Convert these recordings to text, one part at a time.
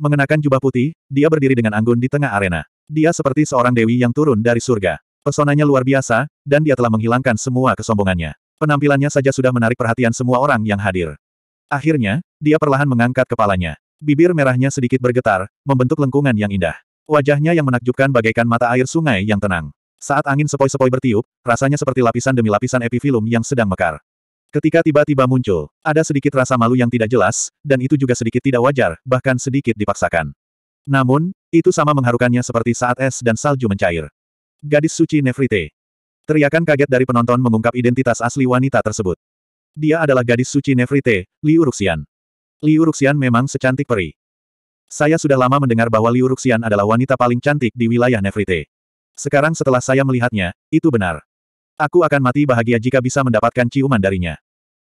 Mengenakan jubah putih, dia berdiri dengan anggun di tengah arena. Dia seperti seorang dewi yang turun dari surga. Pesonanya luar biasa, dan dia telah menghilangkan semua kesombongannya. Penampilannya saja sudah menarik perhatian semua orang yang hadir. Akhirnya, dia perlahan mengangkat kepalanya. Bibir merahnya sedikit bergetar, membentuk lengkungan yang indah. Wajahnya yang menakjubkan bagaikan mata air sungai yang tenang. Saat angin sepoi-sepoi bertiup, rasanya seperti lapisan demi lapisan epifilum yang sedang mekar. Ketika tiba-tiba muncul, ada sedikit rasa malu yang tidak jelas, dan itu juga sedikit tidak wajar, bahkan sedikit dipaksakan. Namun, itu sama mengharukannya seperti saat es dan salju mencair. Gadis suci Nefrite. Teriakan kaget dari penonton mengungkap identitas asli wanita tersebut. Dia adalah gadis suci Nefrite, Liu Ruxian. Liu Ruxian memang secantik peri. Saya sudah lama mendengar bahwa Liu Ruxian adalah wanita paling cantik di wilayah Nefrite. Sekarang setelah saya melihatnya, itu benar. Aku akan mati bahagia jika bisa mendapatkan ciuman darinya.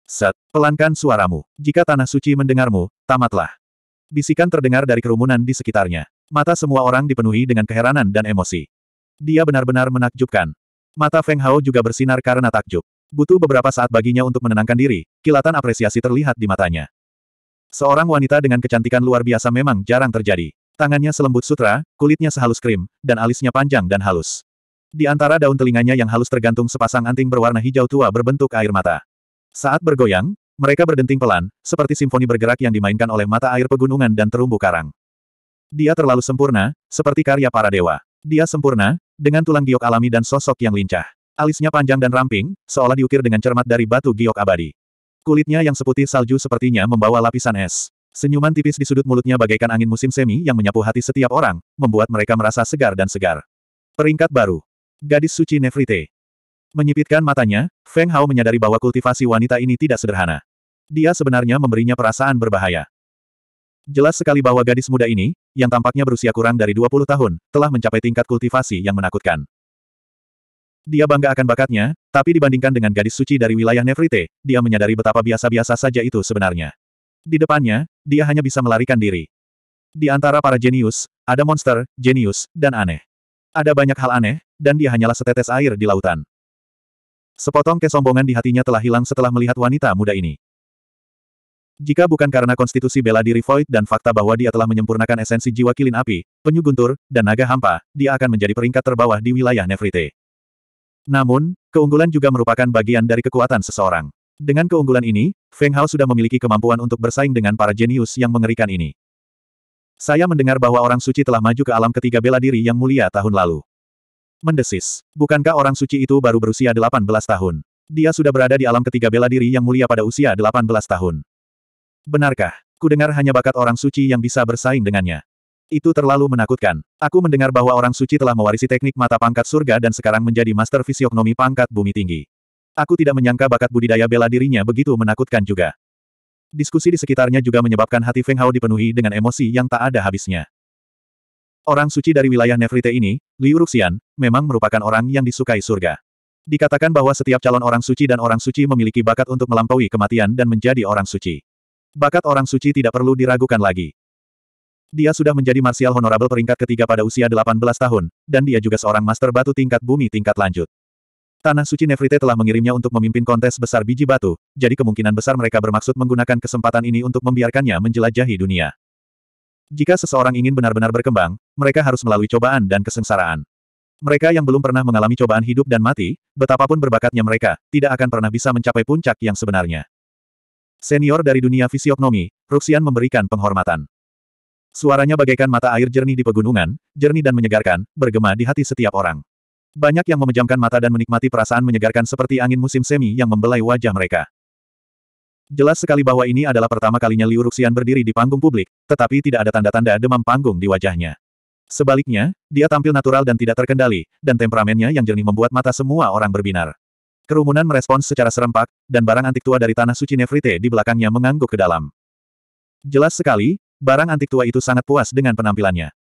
Set, pelankan suaramu. Jika Tanah Suci mendengarmu, tamatlah. Bisikan terdengar dari kerumunan di sekitarnya. Mata semua orang dipenuhi dengan keheranan dan emosi. Dia benar-benar menakjubkan. Mata Feng Hao juga bersinar karena takjub. Butuh beberapa saat baginya untuk menenangkan diri, kilatan apresiasi terlihat di matanya. Seorang wanita dengan kecantikan luar biasa memang jarang terjadi. Tangannya selembut sutra, kulitnya sehalus krim, dan alisnya panjang dan halus. Di antara daun telinganya yang halus tergantung sepasang anting berwarna hijau tua berbentuk air mata. Saat bergoyang, mereka berdenting pelan, seperti simfoni bergerak yang dimainkan oleh mata air pegunungan dan terumbu karang. Dia terlalu sempurna, seperti karya para dewa. Dia sempurna, dengan tulang giok alami dan sosok yang lincah. Alisnya panjang dan ramping, seolah diukir dengan cermat dari batu giok abadi. Kulitnya yang seputih salju sepertinya membawa lapisan es. Senyuman tipis di sudut mulutnya bagaikan angin musim semi yang menyapu hati setiap orang, membuat mereka merasa segar dan segar. Peringkat baru. Gadis suci Nefrite. Menyipitkan matanya, Feng Hao menyadari bahwa kultivasi wanita ini tidak sederhana. Dia sebenarnya memberinya perasaan berbahaya. Jelas sekali bahwa gadis muda ini, yang tampaknya berusia kurang dari 20 tahun, telah mencapai tingkat kultivasi yang menakutkan. Dia bangga akan bakatnya, tapi dibandingkan dengan gadis suci dari wilayah Nefrite, dia menyadari betapa biasa-biasa saja itu sebenarnya. Di depannya, dia hanya bisa melarikan diri. Di antara para jenius, ada monster, jenius, dan aneh. Ada banyak hal aneh, dan dia hanyalah setetes air di lautan. Sepotong kesombongan di hatinya telah hilang setelah melihat wanita muda ini. Jika bukan karena konstitusi bela diri Void dan fakta bahwa dia telah menyempurnakan esensi jiwa kilin api, penyu guntur, dan naga hampa, dia akan menjadi peringkat terbawah di wilayah Nefrite. Namun, keunggulan juga merupakan bagian dari kekuatan seseorang. Dengan keunggulan ini, Feng Hao sudah memiliki kemampuan untuk bersaing dengan para jenius yang mengerikan ini. Saya mendengar bahwa orang suci telah maju ke alam ketiga bela diri yang mulia tahun lalu. Mendesis. Bukankah orang suci itu baru berusia 18 tahun? Dia sudah berada di alam ketiga bela diri yang mulia pada usia 18 tahun. Benarkah? Ku dengar hanya bakat orang suci yang bisa bersaing dengannya. Itu terlalu menakutkan. Aku mendengar bahwa orang suci telah mewarisi teknik mata pangkat surga dan sekarang menjadi master fisiognomi pangkat bumi tinggi. Aku tidak menyangka bakat budidaya bela dirinya begitu menakutkan juga. Diskusi di sekitarnya juga menyebabkan hati Feng Hao dipenuhi dengan emosi yang tak ada habisnya. Orang suci dari wilayah Nefrite ini, Liu Ruxian, memang merupakan orang yang disukai surga. Dikatakan bahwa setiap calon orang suci dan orang suci memiliki bakat untuk melampaui kematian dan menjadi orang suci. Bakat orang suci tidak perlu diragukan lagi. Dia sudah menjadi marsial honorable peringkat ketiga pada usia 18 tahun, dan dia juga seorang master batu tingkat bumi tingkat lanjut. Tanah Suci Nefrite telah mengirimnya untuk memimpin kontes besar biji batu, jadi kemungkinan besar mereka bermaksud menggunakan kesempatan ini untuk membiarkannya menjelajahi dunia. Jika seseorang ingin benar-benar berkembang, mereka harus melalui cobaan dan kesengsaraan. Mereka yang belum pernah mengalami cobaan hidup dan mati, betapapun berbakatnya mereka, tidak akan pernah bisa mencapai puncak yang sebenarnya. Senior dari dunia fisiognomi, Ruxian memberikan penghormatan. Suaranya bagaikan mata air jernih di pegunungan, jernih dan menyegarkan, bergema di hati setiap orang. Banyak yang memejamkan mata dan menikmati perasaan menyegarkan seperti angin musim semi yang membelai wajah mereka. Jelas sekali bahwa ini adalah pertama kalinya Liu Ruxian berdiri di panggung publik, tetapi tidak ada tanda-tanda demam panggung di wajahnya. Sebaliknya, dia tampil natural dan tidak terkendali, dan temperamennya yang jernih membuat mata semua orang berbinar. Kerumunan merespons secara serempak, dan barang antik tua dari tanah suci Nefrite di belakangnya mengangguk ke dalam. Jelas sekali, barang antik tua itu sangat puas dengan penampilannya.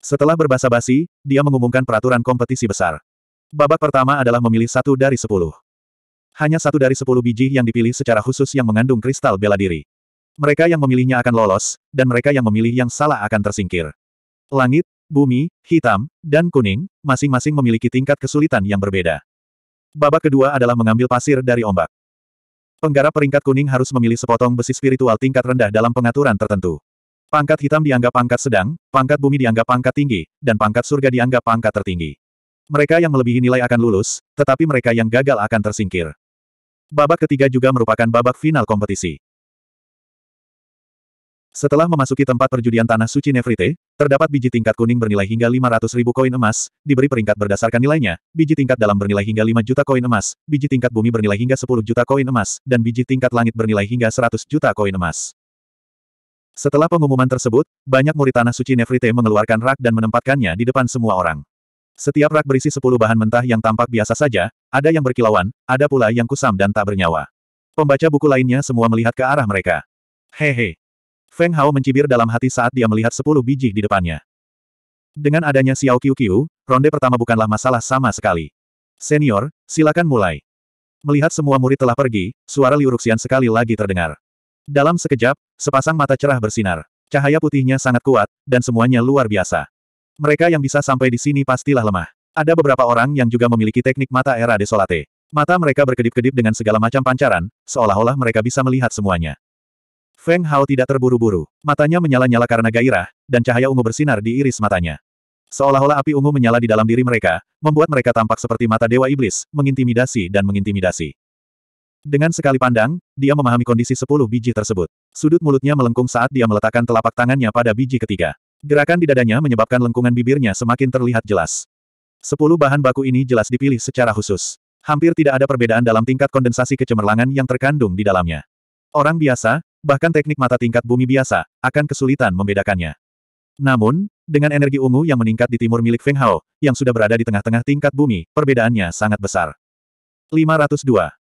Setelah berbasa-basi, dia mengumumkan peraturan kompetisi besar. Babak pertama adalah memilih satu dari sepuluh. Hanya satu dari sepuluh biji yang dipilih secara khusus yang mengandung kristal bela diri. Mereka yang memilihnya akan lolos, dan mereka yang memilih yang salah akan tersingkir. Langit, bumi, hitam, dan kuning, masing-masing memiliki tingkat kesulitan yang berbeda. Babak kedua adalah mengambil pasir dari ombak. Penggarap peringkat kuning harus memilih sepotong besi spiritual tingkat rendah dalam pengaturan tertentu. Pangkat hitam dianggap pangkat sedang, pangkat bumi dianggap pangkat tinggi, dan pangkat surga dianggap pangkat tertinggi. Mereka yang melebihi nilai akan lulus, tetapi mereka yang gagal akan tersingkir. Babak ketiga juga merupakan babak final kompetisi. Setelah memasuki tempat perjudian Tanah Suci Nefrite, terdapat biji tingkat kuning bernilai hingga 500 ribu koin emas, diberi peringkat berdasarkan nilainya, biji tingkat dalam bernilai hingga 5 juta koin emas, biji tingkat bumi bernilai hingga 10 juta koin emas, dan biji tingkat langit bernilai hingga 100 juta koin emas. Setelah pengumuman tersebut, banyak murid tanah suci Nefrite mengeluarkan rak dan menempatkannya di depan semua orang. Setiap rak berisi sepuluh bahan mentah yang tampak biasa saja, ada yang berkilauan, ada pula yang kusam dan tak bernyawa. Pembaca buku lainnya semua melihat ke arah mereka. Hehe. Feng Hao mencibir dalam hati saat dia melihat sepuluh biji di depannya. Dengan adanya Xiao Qiu Qiu, ronde pertama bukanlah masalah sama sekali. Senior, silakan mulai. Melihat semua murid telah pergi, suara Liu sekali lagi terdengar. Dalam sekejap, sepasang mata cerah bersinar. Cahaya putihnya sangat kuat, dan semuanya luar biasa. Mereka yang bisa sampai di sini pastilah lemah. Ada beberapa orang yang juga memiliki teknik mata era desolate. Mata mereka berkedip-kedip dengan segala macam pancaran, seolah-olah mereka bisa melihat semuanya. Feng Hao tidak terburu-buru. Matanya menyala-nyala karena gairah, dan cahaya ungu bersinar di iris matanya. Seolah-olah api ungu menyala di dalam diri mereka, membuat mereka tampak seperti mata dewa iblis, mengintimidasi dan mengintimidasi. Dengan sekali pandang, dia memahami kondisi sepuluh biji tersebut. Sudut mulutnya melengkung saat dia meletakkan telapak tangannya pada biji ketiga. Gerakan di dadanya menyebabkan lengkungan bibirnya semakin terlihat jelas. Sepuluh bahan baku ini jelas dipilih secara khusus. Hampir tidak ada perbedaan dalam tingkat kondensasi kecemerlangan yang terkandung di dalamnya. Orang biasa, bahkan teknik mata tingkat bumi biasa, akan kesulitan membedakannya. Namun, dengan energi ungu yang meningkat di timur milik Feng Hao, yang sudah berada di tengah-tengah tingkat bumi, perbedaannya sangat besar. 502.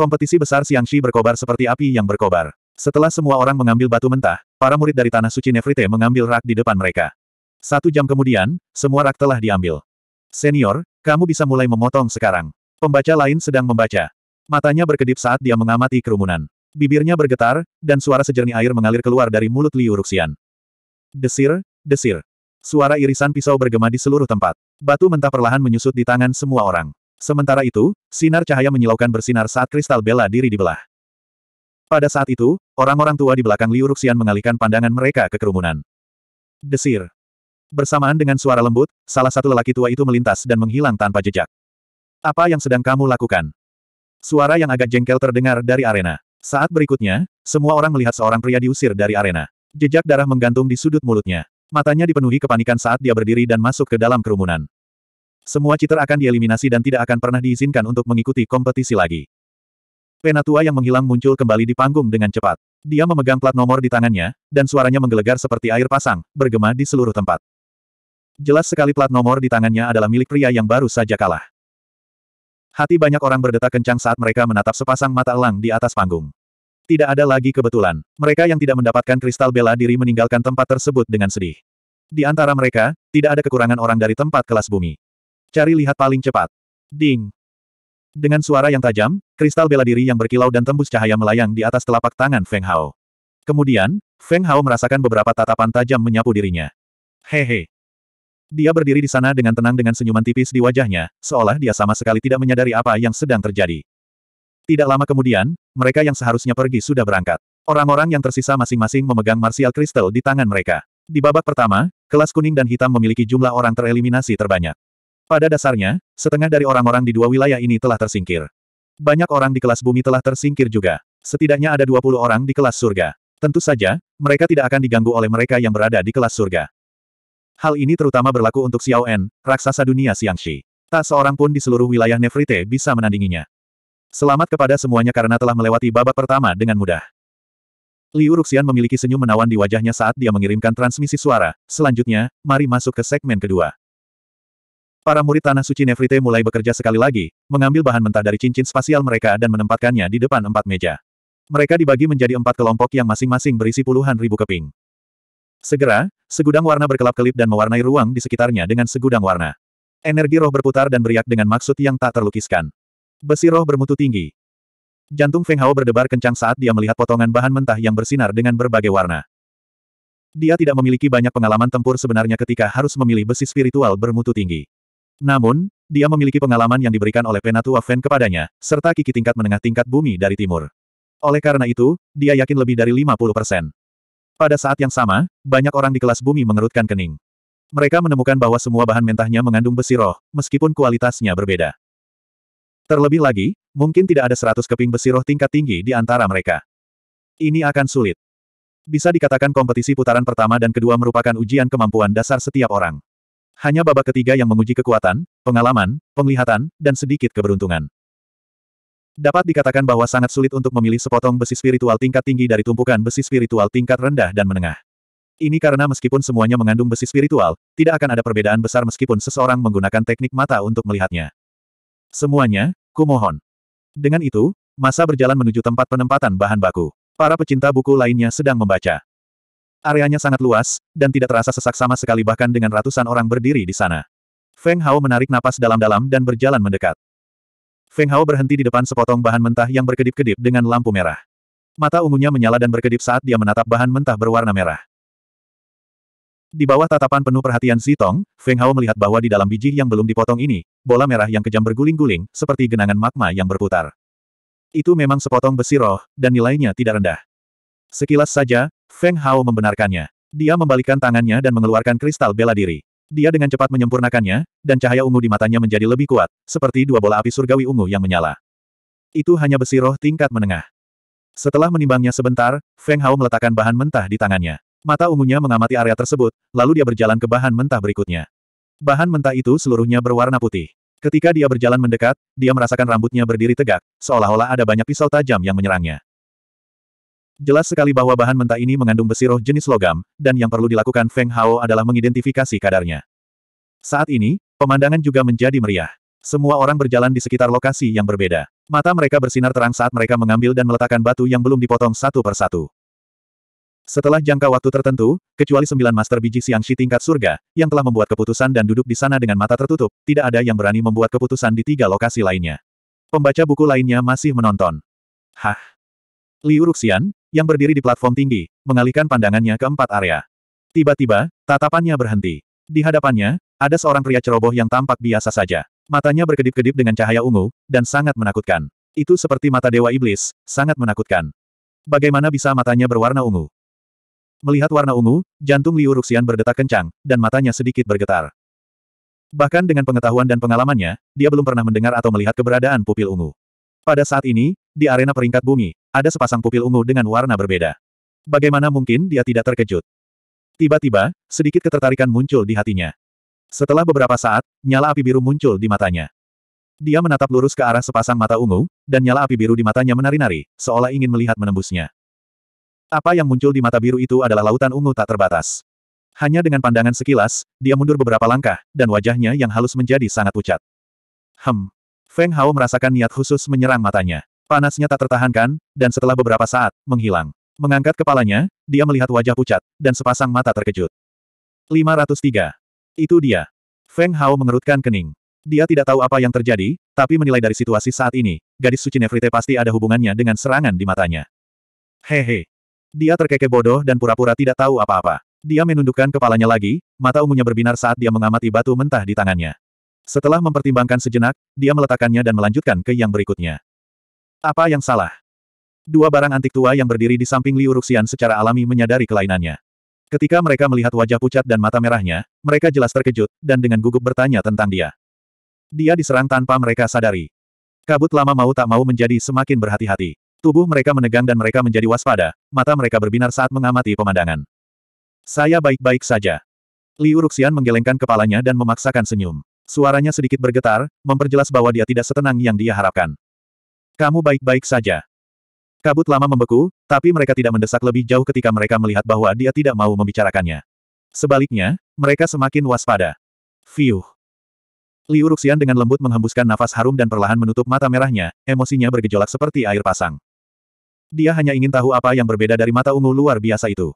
Kompetisi besar siang Xiangxi berkobar seperti api yang berkobar. Setelah semua orang mengambil batu mentah, para murid dari Tanah Suci Nefrite mengambil rak di depan mereka. Satu jam kemudian, semua rak telah diambil. Senior, kamu bisa mulai memotong sekarang. Pembaca lain sedang membaca. Matanya berkedip saat dia mengamati kerumunan. Bibirnya bergetar, dan suara sejernih air mengalir keluar dari mulut Liu Ruxian. Desir, desir. Suara irisan pisau bergema di seluruh tempat. Batu mentah perlahan menyusut di tangan semua orang. Sementara itu, sinar cahaya menyilaukan bersinar saat kristal bela diri dibelah. Pada saat itu, orang-orang tua di belakang Liu Ruxian mengalihkan pandangan mereka ke kerumunan. Desir. Bersamaan dengan suara lembut, salah satu lelaki tua itu melintas dan menghilang tanpa jejak. Apa yang sedang kamu lakukan? Suara yang agak jengkel terdengar dari arena. Saat berikutnya, semua orang melihat seorang pria diusir dari arena. Jejak darah menggantung di sudut mulutnya. Matanya dipenuhi kepanikan saat dia berdiri dan masuk ke dalam kerumunan. Semua citer akan dieliminasi dan tidak akan pernah diizinkan untuk mengikuti kompetisi lagi. Penatua yang menghilang muncul kembali di panggung dengan cepat. Dia memegang plat nomor di tangannya, dan suaranya menggelegar seperti air pasang, bergema di seluruh tempat. Jelas sekali plat nomor di tangannya adalah milik pria yang baru saja kalah. Hati banyak orang berdetak kencang saat mereka menatap sepasang mata elang di atas panggung. Tidak ada lagi kebetulan. Mereka yang tidak mendapatkan kristal bela diri meninggalkan tempat tersebut dengan sedih. Di antara mereka, tidak ada kekurangan orang dari tempat kelas bumi. Cari lihat paling cepat. Ding. Dengan suara yang tajam, kristal bela diri yang berkilau dan tembus cahaya melayang di atas telapak tangan Feng Hao. Kemudian, Feng Hao merasakan beberapa tatapan tajam menyapu dirinya. Hehe. Dia berdiri di sana dengan tenang dengan senyuman tipis di wajahnya, seolah dia sama sekali tidak menyadari apa yang sedang terjadi. Tidak lama kemudian, mereka yang seharusnya pergi sudah berangkat. Orang-orang yang tersisa masing-masing memegang martial kristal di tangan mereka. Di babak pertama, kelas kuning dan hitam memiliki jumlah orang tereliminasi terbanyak. Pada dasarnya, setengah dari orang-orang di dua wilayah ini telah tersingkir. Banyak orang di kelas bumi telah tersingkir juga. Setidaknya ada 20 orang di kelas surga. Tentu saja, mereka tidak akan diganggu oleh mereka yang berada di kelas surga. Hal ini terutama berlaku untuk Xiao En, raksasa dunia Xiangxi. Tak seorang pun di seluruh wilayah Nefrite bisa menandinginya. Selamat kepada semuanya karena telah melewati babak pertama dengan mudah. Liu Ruxian memiliki senyum menawan di wajahnya saat dia mengirimkan transmisi suara. Selanjutnya, mari masuk ke segmen kedua. Para murid Tanah Suci Nefrite mulai bekerja sekali lagi, mengambil bahan mentah dari cincin spasial mereka dan menempatkannya di depan empat meja. Mereka dibagi menjadi empat kelompok yang masing-masing berisi puluhan ribu keping. Segera, segudang warna berkelap-kelip dan mewarnai ruang di sekitarnya dengan segudang warna. Energi roh berputar dan beriak dengan maksud yang tak terlukiskan. Besi roh bermutu tinggi. Jantung Feng Hao berdebar kencang saat dia melihat potongan bahan mentah yang bersinar dengan berbagai warna. Dia tidak memiliki banyak pengalaman tempur sebenarnya ketika harus memilih besi spiritual bermutu tinggi. Namun, dia memiliki pengalaman yang diberikan oleh Penatua Fen kepadanya, serta kiki tingkat menengah tingkat bumi dari timur. Oleh karena itu, dia yakin lebih dari 50%. persen. Pada saat yang sama, banyak orang di kelas bumi mengerutkan kening. Mereka menemukan bahwa semua bahan mentahnya mengandung besi roh, meskipun kualitasnya berbeda. Terlebih lagi, mungkin tidak ada 100 keping besi roh tingkat tinggi di antara mereka. Ini akan sulit. Bisa dikatakan kompetisi putaran pertama dan kedua merupakan ujian kemampuan dasar setiap orang. Hanya babak ketiga yang menguji kekuatan, pengalaman, penglihatan, dan sedikit keberuntungan. Dapat dikatakan bahwa sangat sulit untuk memilih sepotong besi spiritual tingkat tinggi dari tumpukan besi spiritual tingkat rendah dan menengah. Ini karena meskipun semuanya mengandung besi spiritual, tidak akan ada perbedaan besar meskipun seseorang menggunakan teknik mata untuk melihatnya. Semuanya, kumohon. Dengan itu, masa berjalan menuju tempat penempatan bahan baku. Para pecinta buku lainnya sedang membaca. Areanya sangat luas, dan tidak terasa sesak sama sekali bahkan dengan ratusan orang berdiri di sana. Feng Hao menarik napas dalam-dalam dan berjalan mendekat. Feng Hao berhenti di depan sepotong bahan mentah yang berkedip-kedip dengan lampu merah. Mata ungunya menyala dan berkedip saat dia menatap bahan mentah berwarna merah. Di bawah tatapan penuh perhatian Zitong, Feng Hao melihat bahwa di dalam biji yang belum dipotong ini, bola merah yang kejam berguling-guling, seperti genangan magma yang berputar. Itu memang sepotong besi roh, dan nilainya tidak rendah. Sekilas saja, Feng Hao membenarkannya. Dia membalikkan tangannya dan mengeluarkan kristal bela diri. Dia dengan cepat menyempurnakannya, dan cahaya ungu di matanya menjadi lebih kuat, seperti dua bola api surgawi ungu yang menyala. Itu hanya besi roh tingkat menengah. Setelah menimbangnya sebentar, Feng Hao meletakkan bahan mentah di tangannya. Mata ungunya mengamati area tersebut, lalu dia berjalan ke bahan mentah berikutnya. Bahan mentah itu seluruhnya berwarna putih. Ketika dia berjalan mendekat, dia merasakan rambutnya berdiri tegak, seolah-olah ada banyak pisau tajam yang menyerangnya. Jelas sekali bahwa bahan mentah ini mengandung besi roh jenis logam, dan yang perlu dilakukan Feng Hao adalah mengidentifikasi kadarnya. Saat ini, pemandangan juga menjadi meriah. Semua orang berjalan di sekitar lokasi yang berbeda. Mata mereka bersinar terang saat mereka mengambil dan meletakkan batu yang belum dipotong satu persatu. Setelah jangka waktu tertentu, kecuali sembilan master biji siang Shi tingkat surga, yang telah membuat keputusan dan duduk di sana dengan mata tertutup, tidak ada yang berani membuat keputusan di tiga lokasi lainnya. Pembaca buku lainnya masih menonton. Hah? Liu Ruxian, yang berdiri di platform tinggi, mengalihkan pandangannya ke empat area. Tiba-tiba, tatapannya berhenti. Di hadapannya, ada seorang pria ceroboh yang tampak biasa saja. Matanya berkedip-kedip dengan cahaya ungu, dan sangat menakutkan. Itu seperti mata Dewa Iblis, sangat menakutkan. Bagaimana bisa matanya berwarna ungu? Melihat warna ungu, jantung Liu Ruxian berdetak kencang, dan matanya sedikit bergetar. Bahkan dengan pengetahuan dan pengalamannya, dia belum pernah mendengar atau melihat keberadaan pupil ungu. Pada saat ini, di arena peringkat bumi, ada sepasang pupil ungu dengan warna berbeda. Bagaimana mungkin dia tidak terkejut? Tiba-tiba, sedikit ketertarikan muncul di hatinya. Setelah beberapa saat, nyala api biru muncul di matanya. Dia menatap lurus ke arah sepasang mata ungu, dan nyala api biru di matanya menari-nari, seolah ingin melihat menembusnya. Apa yang muncul di mata biru itu adalah lautan ungu tak terbatas. Hanya dengan pandangan sekilas, dia mundur beberapa langkah, dan wajahnya yang halus menjadi sangat pucat. Hem. Feng Hao merasakan niat khusus menyerang matanya. Panasnya tak tertahankan, dan setelah beberapa saat, menghilang. Mengangkat kepalanya, dia melihat wajah pucat, dan sepasang mata terkejut. 503. Itu dia. Feng Hao mengerutkan kening. Dia tidak tahu apa yang terjadi, tapi menilai dari situasi saat ini, gadis suci Nefrite pasti ada hubungannya dengan serangan di matanya. Hehe. Dia terkekeh bodoh dan pura-pura tidak tahu apa-apa. Dia menundukkan kepalanya lagi, mata ungunya berbinar saat dia mengamati batu mentah di tangannya. Setelah mempertimbangkan sejenak, dia meletakkannya dan melanjutkan ke yang berikutnya. Apa yang salah? Dua barang antik tua yang berdiri di samping Liu Ruxian secara alami menyadari kelainannya. Ketika mereka melihat wajah pucat dan mata merahnya, mereka jelas terkejut, dan dengan gugup bertanya tentang dia. Dia diserang tanpa mereka sadari. Kabut lama mau tak mau menjadi semakin berhati-hati. Tubuh mereka menegang dan mereka menjadi waspada, mata mereka berbinar saat mengamati pemandangan. Saya baik-baik saja. Liu Ruxian menggelengkan kepalanya dan memaksakan senyum. Suaranya sedikit bergetar, memperjelas bahwa dia tidak setenang yang dia harapkan. Kamu baik-baik saja. Kabut lama membeku, tapi mereka tidak mendesak lebih jauh ketika mereka melihat bahwa dia tidak mau membicarakannya. Sebaliknya, mereka semakin waspada. Fiuh. Liu Ruxian dengan lembut menghembuskan nafas harum dan perlahan menutup mata merahnya, emosinya bergejolak seperti air pasang. Dia hanya ingin tahu apa yang berbeda dari mata ungu luar biasa itu.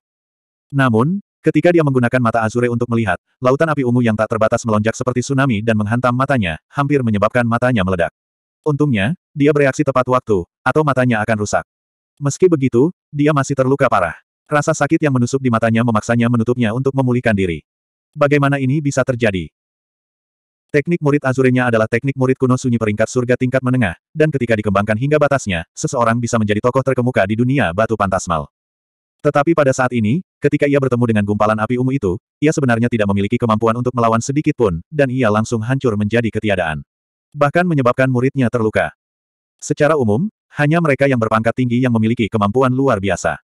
Namun, ketika dia menggunakan mata azure untuk melihat, lautan api ungu yang tak terbatas melonjak seperti tsunami dan menghantam matanya, hampir menyebabkan matanya meledak. Untungnya, dia bereaksi tepat waktu, atau matanya akan rusak. Meski begitu, dia masih terluka parah. Rasa sakit yang menusuk di matanya memaksanya menutupnya untuk memulihkan diri. Bagaimana ini bisa terjadi? Teknik murid Azurenya adalah teknik murid kuno sunyi peringkat surga tingkat menengah, dan ketika dikembangkan hingga batasnya, seseorang bisa menjadi tokoh terkemuka di dunia batu pantasmal. Tetapi pada saat ini, ketika ia bertemu dengan gumpalan api ungu itu, ia sebenarnya tidak memiliki kemampuan untuk melawan sedikit pun, dan ia langsung hancur menjadi ketiadaan bahkan menyebabkan muridnya terluka. Secara umum, hanya mereka yang berpangkat tinggi yang memiliki kemampuan luar biasa.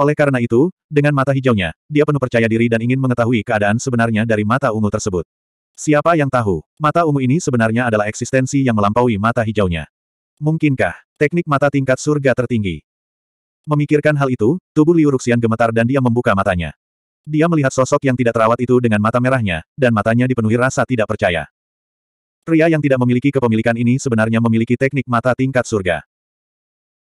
Oleh karena itu, dengan mata hijaunya, dia penuh percaya diri dan ingin mengetahui keadaan sebenarnya dari mata ungu tersebut. Siapa yang tahu, mata ungu ini sebenarnya adalah eksistensi yang melampaui mata hijaunya. Mungkinkah, teknik mata tingkat surga tertinggi? Memikirkan hal itu, tubuh Liu Ruxian gemetar dan dia membuka matanya. Dia melihat sosok yang tidak terawat itu dengan mata merahnya, dan matanya dipenuhi rasa tidak percaya. Pria yang tidak memiliki kepemilikan ini sebenarnya memiliki teknik mata tingkat surga.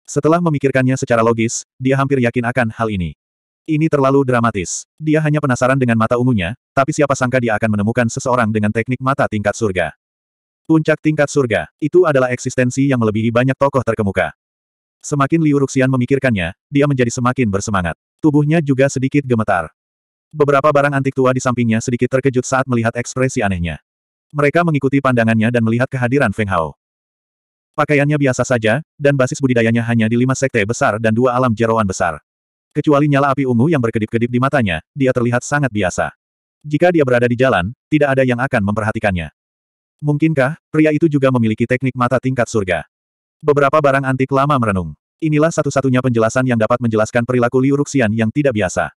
Setelah memikirkannya secara logis, dia hampir yakin akan hal ini. Ini terlalu dramatis. Dia hanya penasaran dengan mata ungunya, tapi siapa sangka dia akan menemukan seseorang dengan teknik mata tingkat surga. Puncak tingkat surga, itu adalah eksistensi yang melebihi banyak tokoh terkemuka. Semakin Liu Ruxian memikirkannya, dia menjadi semakin bersemangat. Tubuhnya juga sedikit gemetar. Beberapa barang antik tua di sampingnya sedikit terkejut saat melihat ekspresi anehnya. Mereka mengikuti pandangannya dan melihat kehadiran Feng Hao. Pakaiannya biasa saja, dan basis budidayanya hanya di lima sekte besar dan dua alam jeroan besar. Kecuali nyala api ungu yang berkedip-kedip di matanya, dia terlihat sangat biasa. Jika dia berada di jalan, tidak ada yang akan memperhatikannya. Mungkinkah, pria itu juga memiliki teknik mata tingkat surga? Beberapa barang antik lama merenung. Inilah satu-satunya penjelasan yang dapat menjelaskan perilaku Liu Ruxian yang tidak biasa.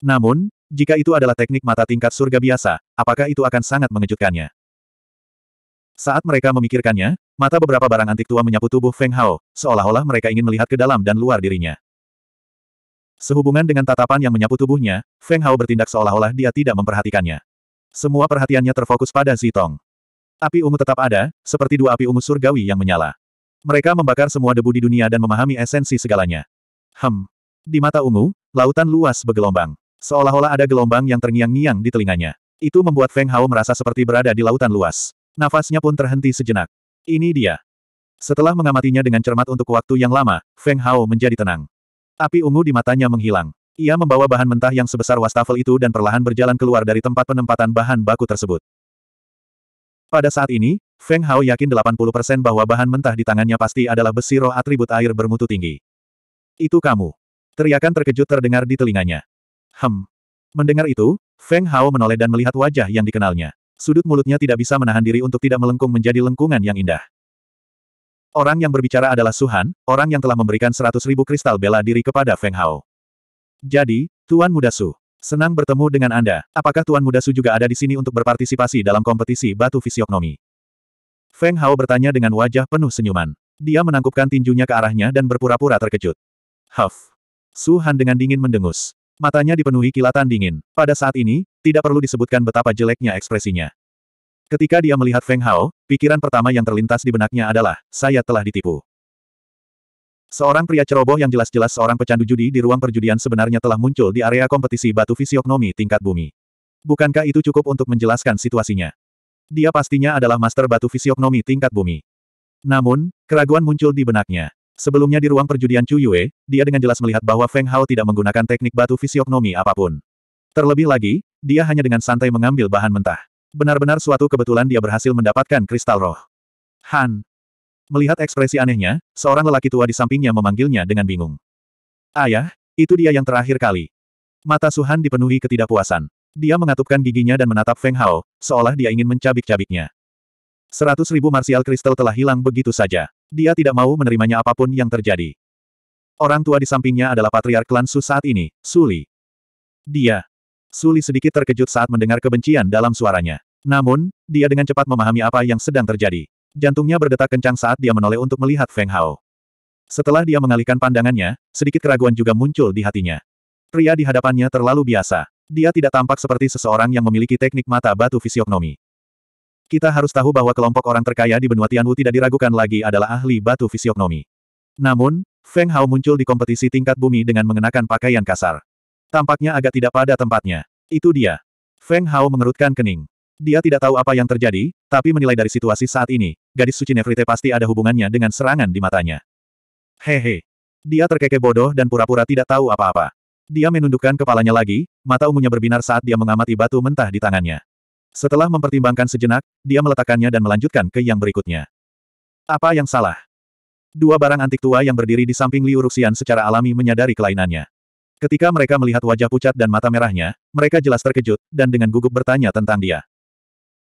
Namun, jika itu adalah teknik mata tingkat surga biasa, apakah itu akan sangat mengejutkannya? Saat mereka memikirkannya, mata beberapa barang antik tua menyapu tubuh Feng Hao, seolah-olah mereka ingin melihat ke dalam dan luar dirinya. Sehubungan dengan tatapan yang menyapu tubuhnya, Feng Hao bertindak seolah-olah dia tidak memperhatikannya. Semua perhatiannya terfokus pada Zitong. Api ungu tetap ada, seperti dua api ungu surgawi yang menyala. Mereka membakar semua debu di dunia dan memahami esensi segalanya. Hem. Di mata ungu, lautan luas bergelombang. Seolah-olah ada gelombang yang terngiang-ngiang di telinganya. Itu membuat Feng Hao merasa seperti berada di lautan luas. Nafasnya pun terhenti sejenak. Ini dia. Setelah mengamatinya dengan cermat untuk waktu yang lama, Feng Hao menjadi tenang. Api ungu di matanya menghilang. Ia membawa bahan mentah yang sebesar wastafel itu dan perlahan berjalan keluar dari tempat penempatan bahan baku tersebut. Pada saat ini, Feng Hao yakin 80% bahwa bahan mentah di tangannya pasti adalah besi roh atribut air bermutu tinggi. Itu kamu. Teriakan terkejut terdengar di telinganya. Hem. Mendengar itu, Feng Hao menoleh dan melihat wajah yang dikenalnya. Sudut mulutnya tidak bisa menahan diri untuk tidak melengkung menjadi lengkungan yang indah. Orang yang berbicara adalah Suhan, orang yang telah memberikan seratus ribu kristal bela diri kepada Feng Hao. Jadi, Tuan Muda Su, senang bertemu dengan Anda. Apakah Tuan Muda Su juga ada di sini untuk berpartisipasi dalam kompetisi batu fisiognomi? Feng Hao bertanya dengan wajah penuh senyuman. Dia menangkupkan tinjunya ke arahnya dan berpura-pura terkejut. Huff. Su dengan dingin mendengus matanya dipenuhi kilatan dingin. Pada saat ini, tidak perlu disebutkan betapa jeleknya ekspresinya. Ketika dia melihat Feng Hao, pikiran pertama yang terlintas di benaknya adalah, saya telah ditipu. Seorang pria ceroboh yang jelas-jelas seorang pecandu judi di ruang perjudian sebenarnya telah muncul di area kompetisi batu fisiognomi tingkat bumi. Bukankah itu cukup untuk menjelaskan situasinya? Dia pastinya adalah master batu fisiognomi tingkat bumi. Namun, keraguan muncul di benaknya. Sebelumnya di ruang perjudian Chu Yue, dia dengan jelas melihat bahwa Feng Hao tidak menggunakan teknik batu fisiognomi apapun. Terlebih lagi, dia hanya dengan santai mengambil bahan mentah. Benar-benar suatu kebetulan dia berhasil mendapatkan kristal roh. Han. Melihat ekspresi anehnya, seorang lelaki tua di sampingnya memanggilnya dengan bingung. Ayah, itu dia yang terakhir kali. Mata Suhan dipenuhi ketidakpuasan. Dia mengatupkan giginya dan menatap Feng Hao, seolah dia ingin mencabik-cabiknya. Seratus ribu martial kristal telah hilang begitu saja. Dia tidak mau menerimanya apapun yang terjadi. Orang tua di sampingnya adalah patriark klan Su saat ini, Suli. Dia. Suli sedikit terkejut saat mendengar kebencian dalam suaranya. Namun, dia dengan cepat memahami apa yang sedang terjadi. Jantungnya berdetak kencang saat dia menoleh untuk melihat Feng Hao. Setelah dia mengalihkan pandangannya, sedikit keraguan juga muncul di hatinya. Pria di hadapannya terlalu biasa. Dia tidak tampak seperti seseorang yang memiliki teknik mata batu fisiognomi. Kita harus tahu bahwa kelompok orang terkaya di benua Tianwu tidak diragukan lagi adalah ahli batu fisiognomi. Namun, Feng Hao muncul di kompetisi tingkat bumi dengan mengenakan pakaian kasar. Tampaknya agak tidak pada tempatnya. Itu dia. Feng Hao mengerutkan kening. Dia tidak tahu apa yang terjadi, tapi menilai dari situasi saat ini, gadis suci Nefrite pasti ada hubungannya dengan serangan di matanya. Hehe. Dia terkekeh bodoh dan pura-pura tidak tahu apa-apa. Dia menundukkan kepalanya lagi, mata ungunya berbinar saat dia mengamati batu mentah di tangannya. Setelah mempertimbangkan sejenak, dia meletakkannya dan melanjutkan ke yang berikutnya. Apa yang salah? Dua barang antik tua yang berdiri di samping Liu Ruxian secara alami menyadari kelainannya. Ketika mereka melihat wajah pucat dan mata merahnya, mereka jelas terkejut, dan dengan gugup bertanya tentang dia.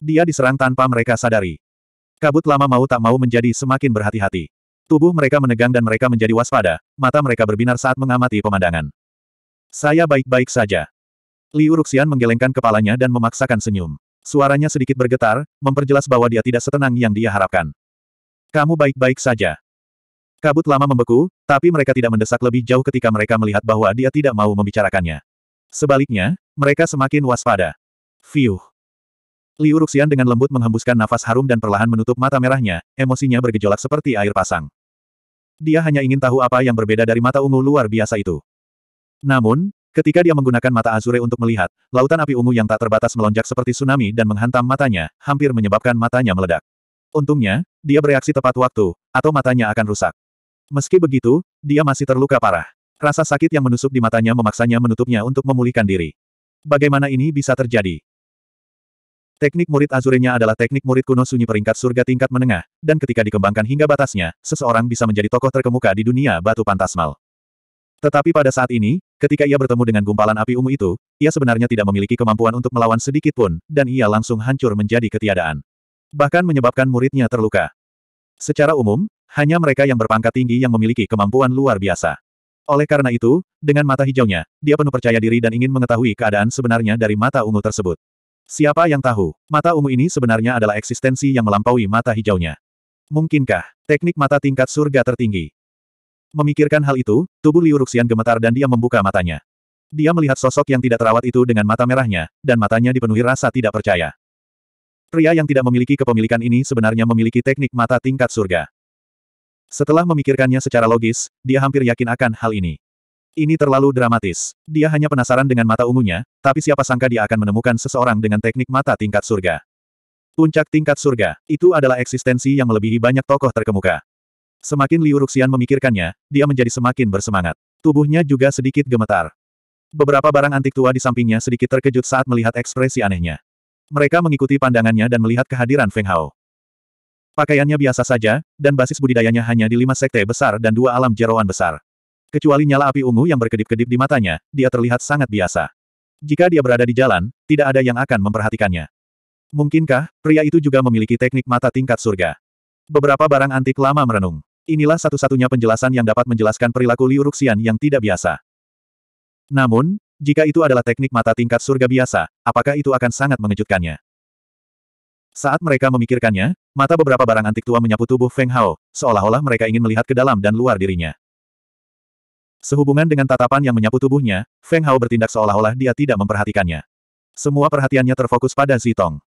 Dia diserang tanpa mereka sadari. Kabut lama mau tak mau menjadi semakin berhati-hati. Tubuh mereka menegang dan mereka menjadi waspada, mata mereka berbinar saat mengamati pemandangan. Saya baik-baik saja. Liu Ruxian menggelengkan kepalanya dan memaksakan senyum. Suaranya sedikit bergetar, memperjelas bahwa dia tidak setenang yang dia harapkan. Kamu baik-baik saja. Kabut lama membeku, tapi mereka tidak mendesak lebih jauh ketika mereka melihat bahwa dia tidak mau membicarakannya. Sebaliknya, mereka semakin waspada. Fiuh. Liu Ruxian dengan lembut menghembuskan nafas harum dan perlahan menutup mata merahnya, emosinya bergejolak seperti air pasang. Dia hanya ingin tahu apa yang berbeda dari mata ungu luar biasa itu. Namun, Ketika dia menggunakan mata Azure untuk melihat, lautan api ungu yang tak terbatas melonjak seperti tsunami dan menghantam matanya, hampir menyebabkan matanya meledak. Untungnya, dia bereaksi tepat waktu, atau matanya akan rusak. Meski begitu, dia masih terluka parah. Rasa sakit yang menusuk di matanya memaksanya menutupnya untuk memulihkan diri. Bagaimana ini bisa terjadi? Teknik murid Azurenya adalah teknik murid kuno sunyi peringkat surga tingkat menengah, dan ketika dikembangkan hingga batasnya, seseorang bisa menjadi tokoh terkemuka di dunia batu pantasmal. Tetapi pada saat ini, ketika ia bertemu dengan gumpalan api ungu itu, ia sebenarnya tidak memiliki kemampuan untuk melawan sedikit pun, dan ia langsung hancur menjadi ketiadaan. Bahkan menyebabkan muridnya terluka. Secara umum, hanya mereka yang berpangkat tinggi yang memiliki kemampuan luar biasa. Oleh karena itu, dengan mata hijaunya, dia penuh percaya diri dan ingin mengetahui keadaan sebenarnya dari mata ungu tersebut. Siapa yang tahu, mata ungu ini sebenarnya adalah eksistensi yang melampaui mata hijaunya. Mungkinkah, teknik mata tingkat surga tertinggi? Memikirkan hal itu, tubuh Liu Ruxian gemetar dan dia membuka matanya. Dia melihat sosok yang tidak terawat itu dengan mata merahnya, dan matanya dipenuhi rasa tidak percaya. Pria yang tidak memiliki kepemilikan ini sebenarnya memiliki teknik mata tingkat surga. Setelah memikirkannya secara logis, dia hampir yakin akan hal ini. Ini terlalu dramatis. Dia hanya penasaran dengan mata ungunya, tapi siapa sangka dia akan menemukan seseorang dengan teknik mata tingkat surga. Puncak tingkat surga, itu adalah eksistensi yang melebihi banyak tokoh terkemuka. Semakin Liu Ruxian memikirkannya, dia menjadi semakin bersemangat. Tubuhnya juga sedikit gemetar. Beberapa barang antik tua di sampingnya sedikit terkejut saat melihat ekspresi anehnya. Mereka mengikuti pandangannya dan melihat kehadiran Feng Hao. Pakaiannya biasa saja, dan basis budidayanya hanya di lima sekte besar dan dua alam jeroan besar. Kecuali nyala api ungu yang berkedip-kedip di matanya, dia terlihat sangat biasa. Jika dia berada di jalan, tidak ada yang akan memperhatikannya. Mungkinkah, pria itu juga memiliki teknik mata tingkat surga? Beberapa barang antik lama merenung. Inilah satu-satunya penjelasan yang dapat menjelaskan perilaku Liu Ruxian yang tidak biasa. Namun, jika itu adalah teknik mata tingkat surga biasa, apakah itu akan sangat mengejutkannya? Saat mereka memikirkannya, mata beberapa barang antik tua menyapu tubuh Feng Hao, seolah-olah mereka ingin melihat ke dalam dan luar dirinya. Sehubungan dengan tatapan yang menyapu tubuhnya, Feng Hao bertindak seolah-olah dia tidak memperhatikannya. Semua perhatiannya terfokus pada Zitong.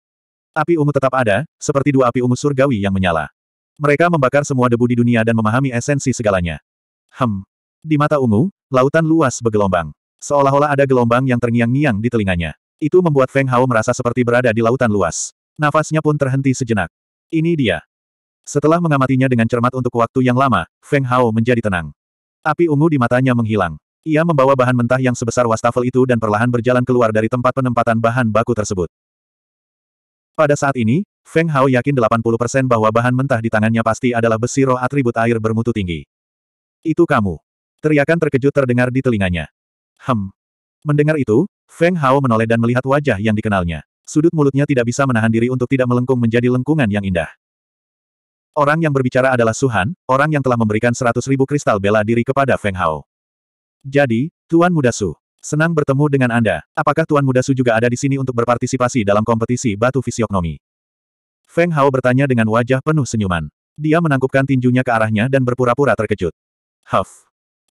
Api ungu tetap ada, seperti dua api ungu surgawi yang menyala. Mereka membakar semua debu di dunia dan memahami esensi segalanya. Hem. Di mata ungu, lautan luas bergelombang. Seolah-olah ada gelombang yang terngiang-ngiang di telinganya. Itu membuat Feng Hao merasa seperti berada di lautan luas. Nafasnya pun terhenti sejenak. Ini dia. Setelah mengamatinya dengan cermat untuk waktu yang lama, Feng Hao menjadi tenang. Api ungu di matanya menghilang. Ia membawa bahan mentah yang sebesar wastafel itu dan perlahan berjalan keluar dari tempat penempatan bahan baku tersebut. Pada saat ini, Feng Hao yakin 80% bahwa bahan mentah di tangannya pasti adalah besi roh atribut air bermutu tinggi. Itu kamu. Teriakan terkejut terdengar di telinganya. Hem. Mendengar itu, Feng Hao menoleh dan melihat wajah yang dikenalnya. Sudut mulutnya tidak bisa menahan diri untuk tidak melengkung menjadi lengkungan yang indah. Orang yang berbicara adalah Suhan, orang yang telah memberikan seratus ribu kristal bela diri kepada Feng Hao. Jadi, Tuan Muda Su, senang bertemu dengan Anda. Apakah Tuan Muda Su juga ada di sini untuk berpartisipasi dalam kompetisi batu fisiognomi? Feng Hao bertanya dengan wajah penuh senyuman. Dia menangkupkan tinjunya ke arahnya dan berpura-pura terkejut. Huff.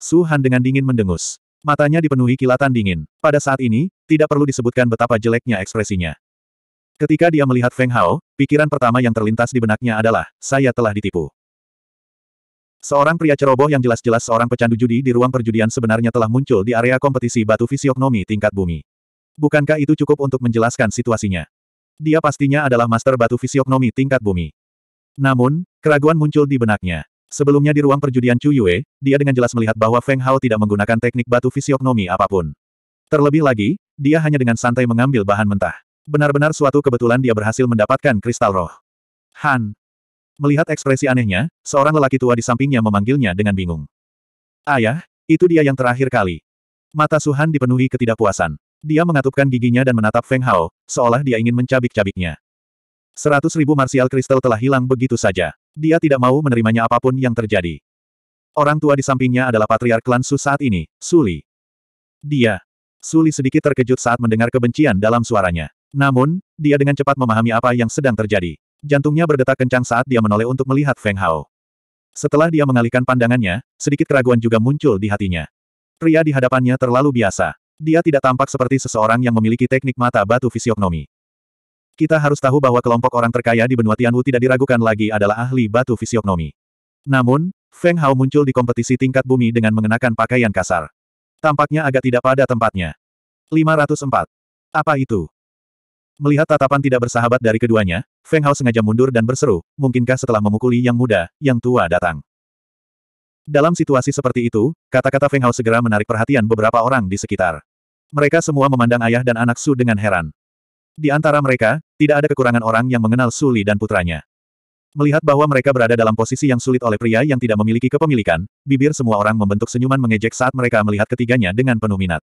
Su Han dengan dingin mendengus. Matanya dipenuhi kilatan dingin. Pada saat ini, tidak perlu disebutkan betapa jeleknya ekspresinya. Ketika dia melihat Feng Hao, pikiran pertama yang terlintas di benaknya adalah, saya telah ditipu. Seorang pria ceroboh yang jelas-jelas seorang pecandu judi di ruang perjudian sebenarnya telah muncul di area kompetisi batu fisiognomi tingkat bumi. Bukankah itu cukup untuk menjelaskan situasinya? Dia pastinya adalah master batu fisiognomi tingkat bumi. Namun, keraguan muncul di benaknya. Sebelumnya di ruang perjudian Chu Yue, dia dengan jelas melihat bahwa Feng Hao tidak menggunakan teknik batu fisiognomi apapun. Terlebih lagi, dia hanya dengan santai mengambil bahan mentah. Benar-benar suatu kebetulan dia berhasil mendapatkan kristal roh. Han. Melihat ekspresi anehnya, seorang lelaki tua di sampingnya memanggilnya dengan bingung. Ayah, itu dia yang terakhir kali. Mata Suhan dipenuhi ketidakpuasan. Dia mengatupkan giginya dan menatap Feng Hao, seolah dia ingin mencabik-cabiknya. Seratus ribu martial kristal telah hilang begitu saja. Dia tidak mau menerimanya apapun yang terjadi. Orang tua di sampingnya adalah patriark klan Su saat ini, Suli. Dia. Suli sedikit terkejut saat mendengar kebencian dalam suaranya. Namun, dia dengan cepat memahami apa yang sedang terjadi. Jantungnya berdetak kencang saat dia menoleh untuk melihat Feng Hao. Setelah dia mengalihkan pandangannya, sedikit keraguan juga muncul di hatinya. Pria di hadapannya terlalu biasa. Dia tidak tampak seperti seseorang yang memiliki teknik mata batu fisiognomi. Kita harus tahu bahwa kelompok orang terkaya di benua Tianwu tidak diragukan lagi adalah ahli batu fisiognomi. Namun, Feng Hao muncul di kompetisi tingkat bumi dengan mengenakan pakaian kasar. Tampaknya agak tidak pada tempatnya. 504. Apa itu? Melihat tatapan tidak bersahabat dari keduanya, Feng Hao sengaja mundur dan berseru, mungkinkah setelah memukuli yang muda, yang tua datang? Dalam situasi seperti itu, kata-kata Feng Hao segera menarik perhatian beberapa orang di sekitar. Mereka semua memandang ayah dan anak Su dengan heran. Di antara mereka, tidak ada kekurangan orang yang mengenal Su Li dan putranya. Melihat bahwa mereka berada dalam posisi yang sulit oleh pria yang tidak memiliki kepemilikan, bibir semua orang membentuk senyuman mengejek saat mereka melihat ketiganya dengan penuh minat.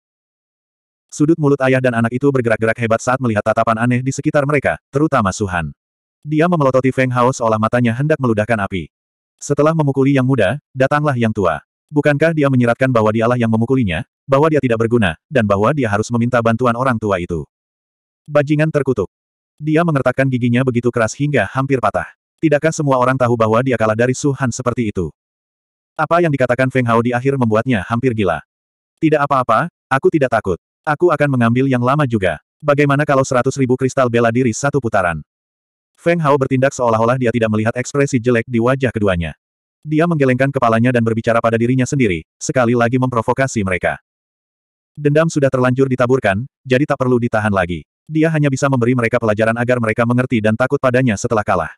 Sudut mulut ayah dan anak itu bergerak-gerak hebat saat melihat tatapan aneh di sekitar mereka, terutama Suhan. Dia memelototi Feng Hao seolah matanya hendak meludahkan api. Setelah memukuli yang muda, datanglah yang tua. Bukankah dia menyiratkan bahwa dialah yang memukulinya, bahwa dia tidak berguna, dan bahwa dia harus meminta bantuan orang tua itu? Bajingan terkutuk. Dia mengertakkan giginya begitu keras hingga hampir patah. Tidakkah semua orang tahu bahwa dia kalah dari Su Han seperti itu? Apa yang dikatakan Feng Hao di akhir membuatnya hampir gila. Tidak apa-apa, aku tidak takut. Aku akan mengambil yang lama juga. Bagaimana kalau seratus ribu kristal bela diri satu putaran? Feng Hao bertindak seolah-olah dia tidak melihat ekspresi jelek di wajah keduanya. Dia menggelengkan kepalanya dan berbicara pada dirinya sendiri, sekali lagi memprovokasi mereka. Dendam sudah terlanjur ditaburkan, jadi tak perlu ditahan lagi. Dia hanya bisa memberi mereka pelajaran agar mereka mengerti dan takut padanya setelah kalah.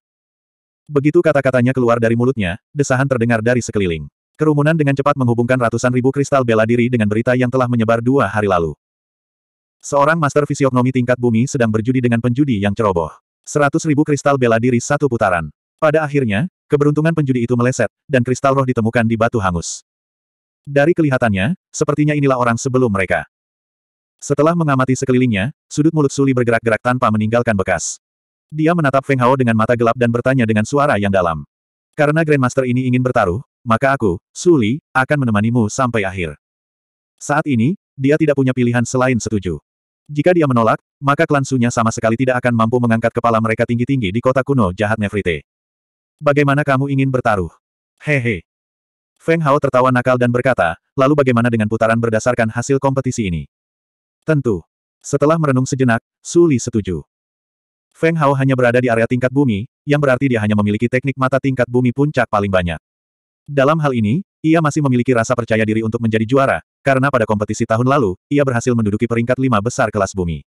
Begitu kata-katanya keluar dari mulutnya, desahan terdengar dari sekeliling. Kerumunan dengan cepat menghubungkan ratusan ribu kristal bela diri dengan berita yang telah menyebar dua hari lalu. Seorang master fisiognomi tingkat bumi sedang berjudi dengan penjudi yang ceroboh. Seratus ribu kristal bela diri satu putaran. Pada akhirnya, keberuntungan penjudi itu meleset, dan kristal roh ditemukan di batu hangus. Dari kelihatannya, sepertinya inilah orang sebelum mereka. Setelah mengamati sekelilingnya, sudut mulut Suli bergerak-gerak tanpa meninggalkan bekas. Dia menatap Feng Hao dengan mata gelap dan bertanya dengan suara yang dalam. Karena Grandmaster ini ingin bertaruh, maka aku, Suli, akan menemanimu sampai akhir. Saat ini, dia tidak punya pilihan selain setuju. Jika dia menolak, maka klan Sunya sama sekali tidak akan mampu mengangkat kepala mereka tinggi-tinggi di kota kuno jahat Nefrite. Bagaimana kamu ingin bertaruh? Hehe. Feng Hao tertawa nakal dan berkata, lalu bagaimana dengan putaran berdasarkan hasil kompetisi ini? Tentu. Setelah merenung sejenak, Su Li setuju. Feng Hao hanya berada di area tingkat bumi, yang berarti dia hanya memiliki teknik mata tingkat bumi puncak paling banyak. Dalam hal ini, ia masih memiliki rasa percaya diri untuk menjadi juara, karena pada kompetisi tahun lalu, ia berhasil menduduki peringkat lima besar kelas bumi.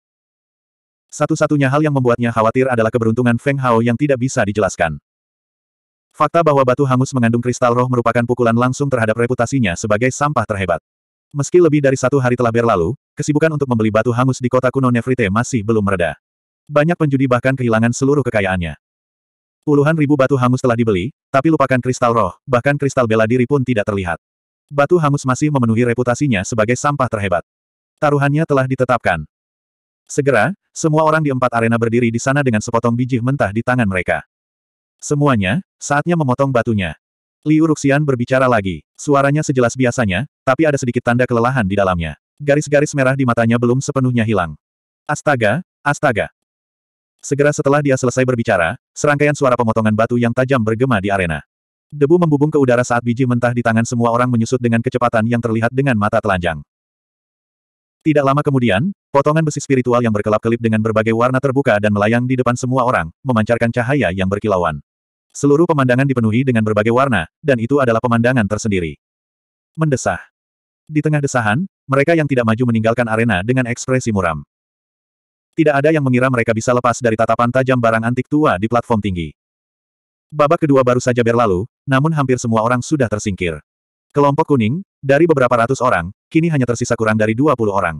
Satu-satunya hal yang membuatnya khawatir adalah keberuntungan Feng Hao yang tidak bisa dijelaskan. Fakta bahwa batu hangus mengandung kristal roh merupakan pukulan langsung terhadap reputasinya sebagai sampah terhebat. Meski lebih dari satu hari telah berlalu, kesibukan untuk membeli batu hangus di kota kuno Nefrite masih belum mereda. Banyak penjudi bahkan kehilangan seluruh kekayaannya. Puluhan ribu batu hangus telah dibeli, tapi lupakan kristal roh, bahkan kristal bela diri pun tidak terlihat batu hangus masih memenuhi reputasinya sebagai sampah terhebat. Taruhannya telah ditetapkan. Segera, semua orang di empat arena berdiri di sana dengan sepotong biji mentah di tangan mereka. Semuanya, saatnya memotong batunya. Liu Ruxian berbicara lagi. Suaranya sejelas biasanya, tapi ada sedikit tanda kelelahan di dalamnya. Garis-garis merah di matanya belum sepenuhnya hilang. Astaga, astaga. Segera setelah dia selesai berbicara, serangkaian suara pemotongan batu yang tajam bergema di arena. Debu membubung ke udara saat biji mentah di tangan semua orang menyusut dengan kecepatan yang terlihat dengan mata telanjang. Tidak lama kemudian, potongan besi spiritual yang berkelap-kelip dengan berbagai warna terbuka dan melayang di depan semua orang, memancarkan cahaya yang berkilauan. Seluruh pemandangan dipenuhi dengan berbagai warna, dan itu adalah pemandangan tersendiri. Mendesah. Di tengah desahan, mereka yang tidak maju meninggalkan arena dengan ekspresi muram. Tidak ada yang mengira mereka bisa lepas dari tatapan tajam barang antik tua di platform tinggi. Babak kedua baru saja berlalu, namun hampir semua orang sudah tersingkir. Kelompok kuning, dari beberapa ratus orang, kini hanya tersisa kurang dari 20 orang.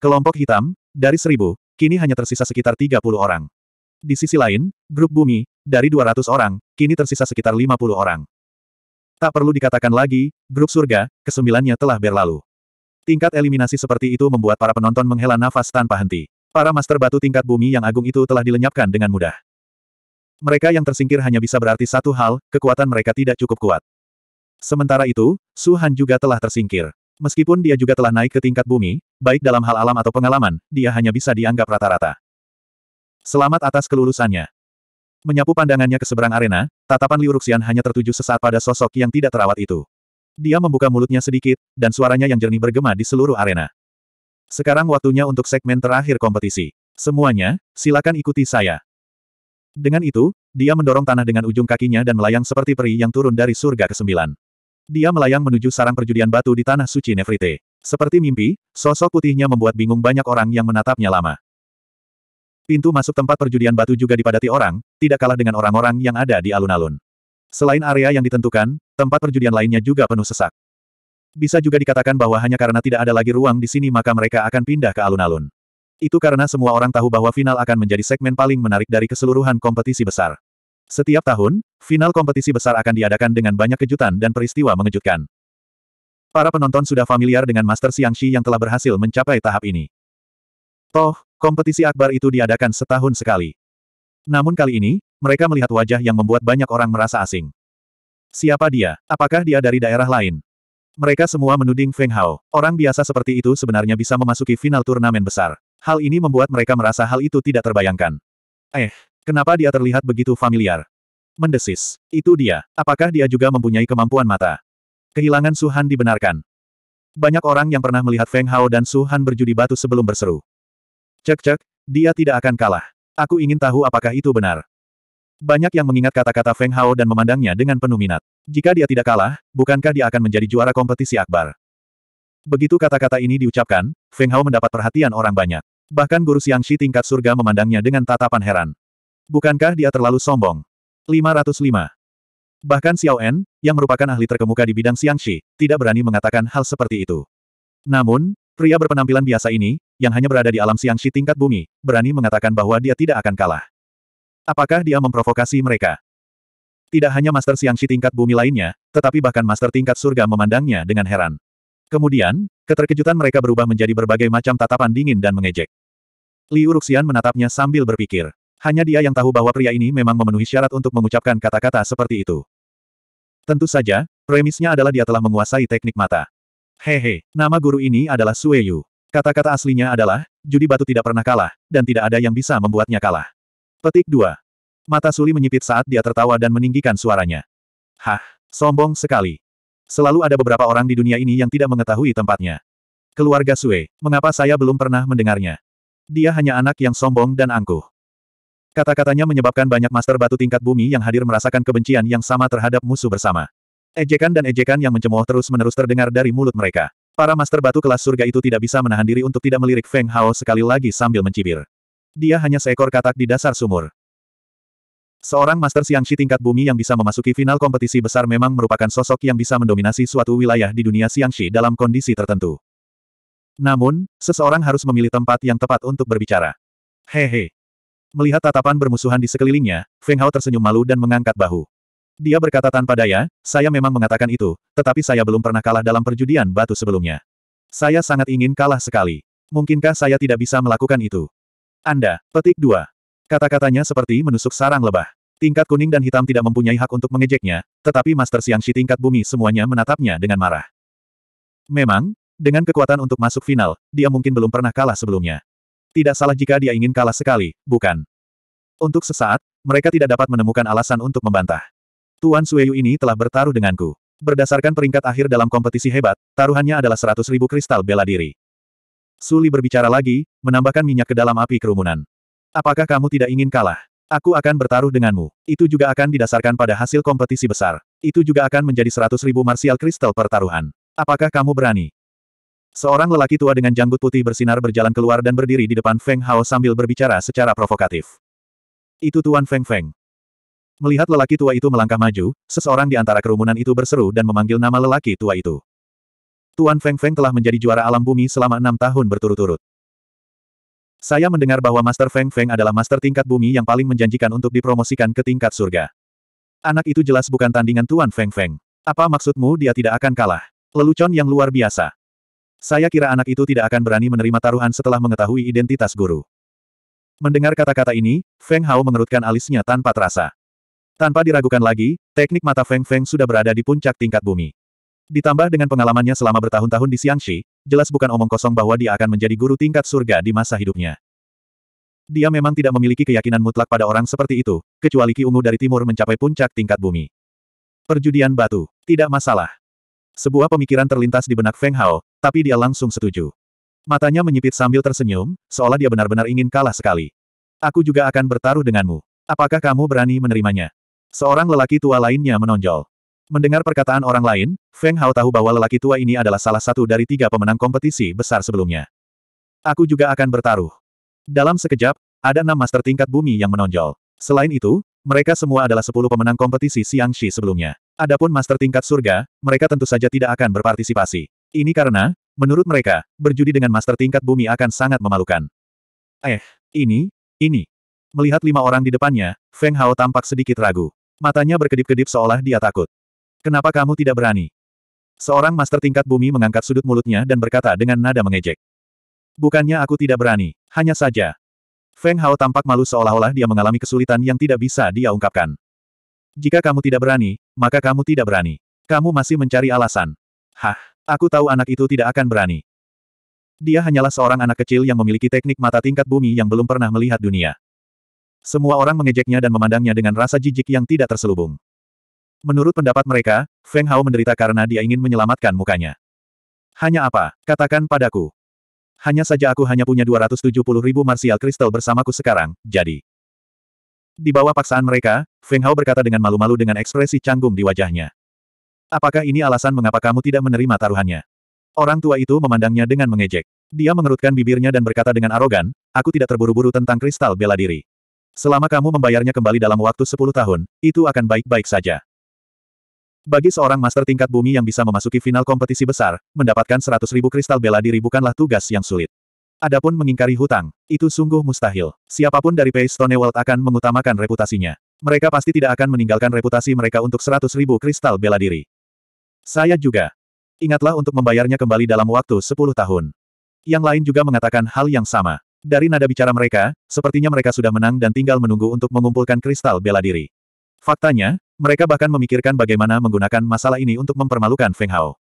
Kelompok hitam, dari seribu, kini hanya tersisa sekitar 30 orang. Di sisi lain, grup bumi, dari 200 orang, kini tersisa sekitar 50 orang. Tak perlu dikatakan lagi, grup surga, kesembilannya telah berlalu. Tingkat eliminasi seperti itu membuat para penonton menghela nafas tanpa henti. Para master batu tingkat bumi yang agung itu telah dilenyapkan dengan mudah. Mereka yang tersingkir hanya bisa berarti satu hal, kekuatan mereka tidak cukup kuat. Sementara itu, Su Han juga telah tersingkir. Meskipun dia juga telah naik ke tingkat bumi, baik dalam hal alam atau pengalaman, dia hanya bisa dianggap rata-rata. Selamat atas kelulusannya. Menyapu pandangannya ke seberang arena, tatapan Liu Ruxian hanya tertuju sesaat pada sosok yang tidak terawat itu. Dia membuka mulutnya sedikit, dan suaranya yang jernih bergema di seluruh arena. Sekarang waktunya untuk segmen terakhir kompetisi. Semuanya, silakan ikuti saya. Dengan itu, dia mendorong tanah dengan ujung kakinya dan melayang seperti peri yang turun dari surga ke kesembilan. Dia melayang menuju sarang perjudian batu di tanah suci Nefrite. Seperti mimpi, sosok putihnya membuat bingung banyak orang yang menatapnya lama. Pintu masuk tempat perjudian batu juga dipadati orang, tidak kalah dengan orang-orang yang ada di alun-alun. Selain area yang ditentukan, tempat perjudian lainnya juga penuh sesak. Bisa juga dikatakan bahwa hanya karena tidak ada lagi ruang di sini maka mereka akan pindah ke alun-alun. Itu karena semua orang tahu bahwa final akan menjadi segmen paling menarik dari keseluruhan kompetisi besar. Setiap tahun, final kompetisi besar akan diadakan dengan banyak kejutan dan peristiwa mengejutkan. Para penonton sudah familiar dengan Master Xiangxi yang telah berhasil mencapai tahap ini. Toh, kompetisi akbar itu diadakan setahun sekali. Namun kali ini, mereka melihat wajah yang membuat banyak orang merasa asing. Siapa dia? Apakah dia dari daerah lain? Mereka semua menuding Feng Hao. Orang biasa seperti itu sebenarnya bisa memasuki final turnamen besar. Hal ini membuat mereka merasa hal itu tidak terbayangkan. Eh, kenapa dia terlihat begitu familiar? Mendesis. Itu dia. Apakah dia juga mempunyai kemampuan mata? Kehilangan Suhan dibenarkan. Banyak orang yang pernah melihat Feng Hao dan Suhan berjudi batu sebelum berseru. Cek-cek, dia tidak akan kalah. Aku ingin tahu apakah itu benar. Banyak yang mengingat kata-kata Feng Hao dan memandangnya dengan penuh minat. Jika dia tidak kalah, bukankah dia akan menjadi juara kompetisi akbar? Begitu kata-kata ini diucapkan, Feng Hao mendapat perhatian orang banyak. Bahkan guru Xiangxi tingkat surga memandangnya dengan tatapan heran. Bukankah dia terlalu sombong? 505. Bahkan Xiao En, yang merupakan ahli terkemuka di bidang Xiangxi, tidak berani mengatakan hal seperti itu. Namun, pria berpenampilan biasa ini, yang hanya berada di alam Xiangxi tingkat bumi, berani mengatakan bahwa dia tidak akan kalah. Apakah dia memprovokasi mereka? Tidak hanya Master Xiangxi tingkat bumi lainnya, tetapi bahkan Master tingkat surga memandangnya dengan heran. Kemudian, keterkejutan mereka berubah menjadi berbagai macam tatapan dingin dan mengejek. Liu Ruxian menatapnya sambil berpikir. Hanya dia yang tahu bahwa pria ini memang memenuhi syarat untuk mengucapkan kata-kata seperti itu. Tentu saja, premisnya adalah dia telah menguasai teknik mata. Hehe, nama guru ini adalah Sue Kata-kata aslinya adalah, judi batu tidak pernah kalah, dan tidak ada yang bisa membuatnya kalah. Petik 2. Mata Suli menyipit saat dia tertawa dan meninggikan suaranya. Hah, sombong sekali. Selalu ada beberapa orang di dunia ini yang tidak mengetahui tempatnya. Keluarga Sue, mengapa saya belum pernah mendengarnya? Dia hanya anak yang sombong dan angkuh. Kata-katanya menyebabkan banyak master batu tingkat bumi yang hadir merasakan kebencian yang sama terhadap musuh bersama. Ejekan dan ejekan yang mencemooh terus-menerus terdengar dari mulut mereka. Para master batu kelas surga itu tidak bisa menahan diri untuk tidak melirik Feng Hao sekali lagi sambil mencibir. Dia hanya seekor katak di dasar sumur. Seorang Master Xiangxi tingkat bumi yang bisa memasuki final kompetisi besar memang merupakan sosok yang bisa mendominasi suatu wilayah di dunia Xiangxi dalam kondisi tertentu. Namun, seseorang harus memilih tempat yang tepat untuk berbicara. Hehe. Melihat tatapan bermusuhan di sekelilingnya, Feng Hao tersenyum malu dan mengangkat bahu. Dia berkata tanpa daya, saya memang mengatakan itu, tetapi saya belum pernah kalah dalam perjudian batu sebelumnya. Saya sangat ingin kalah sekali. Mungkinkah saya tidak bisa melakukan itu? Anda, petik 2. Kata-katanya seperti menusuk sarang lebah. Tingkat kuning dan hitam tidak mempunyai hak untuk mengejeknya, tetapi Master Shi tingkat bumi semuanya menatapnya dengan marah. Memang, dengan kekuatan untuk masuk final, dia mungkin belum pernah kalah sebelumnya. Tidak salah jika dia ingin kalah sekali, bukan? Untuk sesaat, mereka tidak dapat menemukan alasan untuk membantah. Tuan Sueyu ini telah bertaruh denganku. Berdasarkan peringkat akhir dalam kompetisi hebat, taruhannya adalah seratus ribu kristal bela diri. Suli berbicara lagi, menambahkan minyak ke dalam api kerumunan. Apakah kamu tidak ingin kalah? Aku akan bertaruh denganmu. Itu juga akan didasarkan pada hasil kompetisi besar. Itu juga akan menjadi seratus ribu martial kristal pertaruhan. Apakah kamu berani? Seorang lelaki tua dengan janggut putih bersinar berjalan keluar dan berdiri di depan Feng Hao sambil berbicara secara provokatif. Itu Tuan Feng Feng. Melihat lelaki tua itu melangkah maju, seseorang di antara kerumunan itu berseru dan memanggil nama lelaki tua itu. Tuan Feng Feng telah menjadi juara alam bumi selama enam tahun berturut-turut. Saya mendengar bahwa Master Feng Feng adalah master tingkat bumi yang paling menjanjikan untuk dipromosikan ke tingkat surga. Anak itu jelas bukan tandingan Tuan Feng Feng. Apa maksudmu dia tidak akan kalah? Lelucon yang luar biasa. Saya kira anak itu tidak akan berani menerima taruhan setelah mengetahui identitas guru. Mendengar kata-kata ini, Feng Hao mengerutkan alisnya tanpa terasa. Tanpa diragukan lagi, teknik mata Feng Feng sudah berada di puncak tingkat bumi. Ditambah dengan pengalamannya selama bertahun-tahun di Xiangxi, jelas bukan omong kosong bahwa dia akan menjadi guru tingkat surga di masa hidupnya. Dia memang tidak memiliki keyakinan mutlak pada orang seperti itu, kecuali Ki Ungu dari timur mencapai puncak tingkat bumi. Perjudian batu. Tidak masalah. Sebuah pemikiran terlintas di benak Feng Hao, tapi dia langsung setuju. Matanya menyipit sambil tersenyum, seolah dia benar-benar ingin kalah sekali. Aku juga akan bertaruh denganmu. Apakah kamu berani menerimanya? Seorang lelaki tua lainnya menonjol. Mendengar perkataan orang lain, Feng Hao tahu bahwa lelaki tua ini adalah salah satu dari tiga pemenang kompetisi besar sebelumnya. Aku juga akan bertaruh. Dalam sekejap, ada enam master tingkat bumi yang menonjol. Selain itu, mereka semua adalah sepuluh pemenang kompetisi Siang Xiangxi sebelumnya. Adapun master tingkat surga, mereka tentu saja tidak akan berpartisipasi. Ini karena, menurut mereka, berjudi dengan master tingkat bumi akan sangat memalukan. Eh, ini, ini. Melihat lima orang di depannya, Feng Hao tampak sedikit ragu. Matanya berkedip-kedip seolah dia takut. Kenapa kamu tidak berani? Seorang master tingkat bumi mengangkat sudut mulutnya dan berkata dengan nada mengejek. Bukannya aku tidak berani, hanya saja. Feng Hao tampak malu seolah-olah dia mengalami kesulitan yang tidak bisa dia ungkapkan. Jika kamu tidak berani, maka kamu tidak berani. Kamu masih mencari alasan. Hah, aku tahu anak itu tidak akan berani. Dia hanyalah seorang anak kecil yang memiliki teknik mata tingkat bumi yang belum pernah melihat dunia. Semua orang mengejeknya dan memandangnya dengan rasa jijik yang tidak terselubung. Menurut pendapat mereka, Feng Hao menderita karena dia ingin menyelamatkan mukanya. Hanya apa? Katakan padaku. Hanya saja aku hanya punya 270 ribu martial kristal bersamaku sekarang, jadi. Di bawah paksaan mereka, Feng Hao berkata dengan malu-malu dengan ekspresi canggung di wajahnya. Apakah ini alasan mengapa kamu tidak menerima taruhannya? Orang tua itu memandangnya dengan mengejek. Dia mengerutkan bibirnya dan berkata dengan arogan, aku tidak terburu-buru tentang kristal bela diri. Selama kamu membayarnya kembali dalam waktu 10 tahun, itu akan baik-baik saja. Bagi seorang master tingkat bumi yang bisa memasuki final kompetisi besar, mendapatkan 100 ribu kristal bela diri bukanlah tugas yang sulit. Adapun mengingkari hutang, itu sungguh mustahil. Siapapun dari Pay World akan mengutamakan reputasinya. Mereka pasti tidak akan meninggalkan reputasi mereka untuk 100 ribu kristal bela diri. Saya juga. Ingatlah untuk membayarnya kembali dalam waktu 10 tahun. Yang lain juga mengatakan hal yang sama. Dari nada bicara mereka, sepertinya mereka sudah menang dan tinggal menunggu untuk mengumpulkan kristal bela diri. Faktanya, mereka bahkan memikirkan bagaimana menggunakan masalah ini untuk mempermalukan Feng Hao.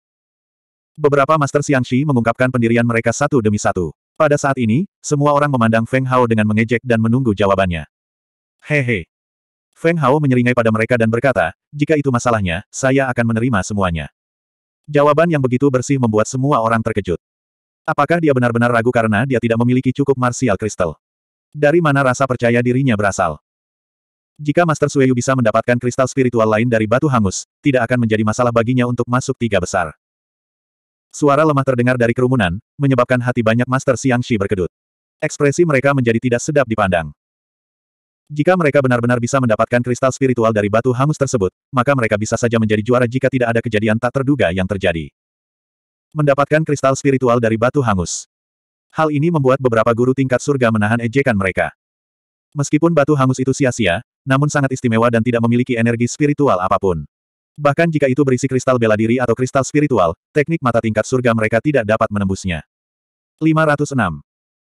Beberapa Master siang Xiangxi mengungkapkan pendirian mereka satu demi satu. Pada saat ini, semua orang memandang Feng Hao dengan mengejek dan menunggu jawabannya. Hehe. Feng Hao menyeringai pada mereka dan berkata, jika itu masalahnya, saya akan menerima semuanya. Jawaban yang begitu bersih membuat semua orang terkejut. Apakah dia benar-benar ragu karena dia tidak memiliki cukup martial kristal? Dari mana rasa percaya dirinya berasal? Jika Master Sueyu bisa mendapatkan kristal spiritual lain dari batu hangus, tidak akan menjadi masalah baginya untuk masuk tiga besar. Suara lemah terdengar dari kerumunan, menyebabkan hati banyak Master Xiangxi berkedut. Ekspresi mereka menjadi tidak sedap dipandang. Jika mereka benar-benar bisa mendapatkan kristal spiritual dari batu hangus tersebut, maka mereka bisa saja menjadi juara jika tidak ada kejadian tak terduga yang terjadi. Mendapatkan kristal spiritual dari batu hangus. Hal ini membuat beberapa guru tingkat surga menahan ejekan mereka. Meskipun batu hangus itu sia-sia, namun sangat istimewa dan tidak memiliki energi spiritual apapun. Bahkan jika itu berisi kristal bela diri atau kristal spiritual, teknik mata tingkat surga mereka tidak dapat menembusnya. 506.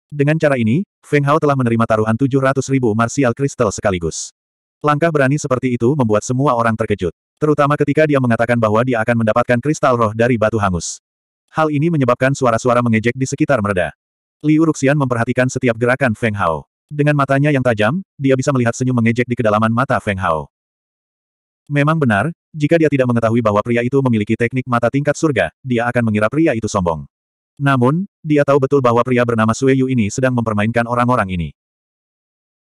Dengan cara ini, Feng Hao telah menerima taruhan 700 ribu martial kristal sekaligus. Langkah berani seperti itu membuat semua orang terkejut. Terutama ketika dia mengatakan bahwa dia akan mendapatkan kristal roh dari batu hangus. Hal ini menyebabkan suara-suara mengejek di sekitar mereda. Liu Ruxian memperhatikan setiap gerakan Feng Hao. Dengan matanya yang tajam, dia bisa melihat senyum mengejek di kedalaman mata Feng Hao. Memang benar, jika dia tidak mengetahui bahwa pria itu memiliki teknik mata tingkat surga, dia akan mengira pria itu sombong. Namun, dia tahu betul bahwa pria bernama Sue Yu ini sedang mempermainkan orang-orang ini.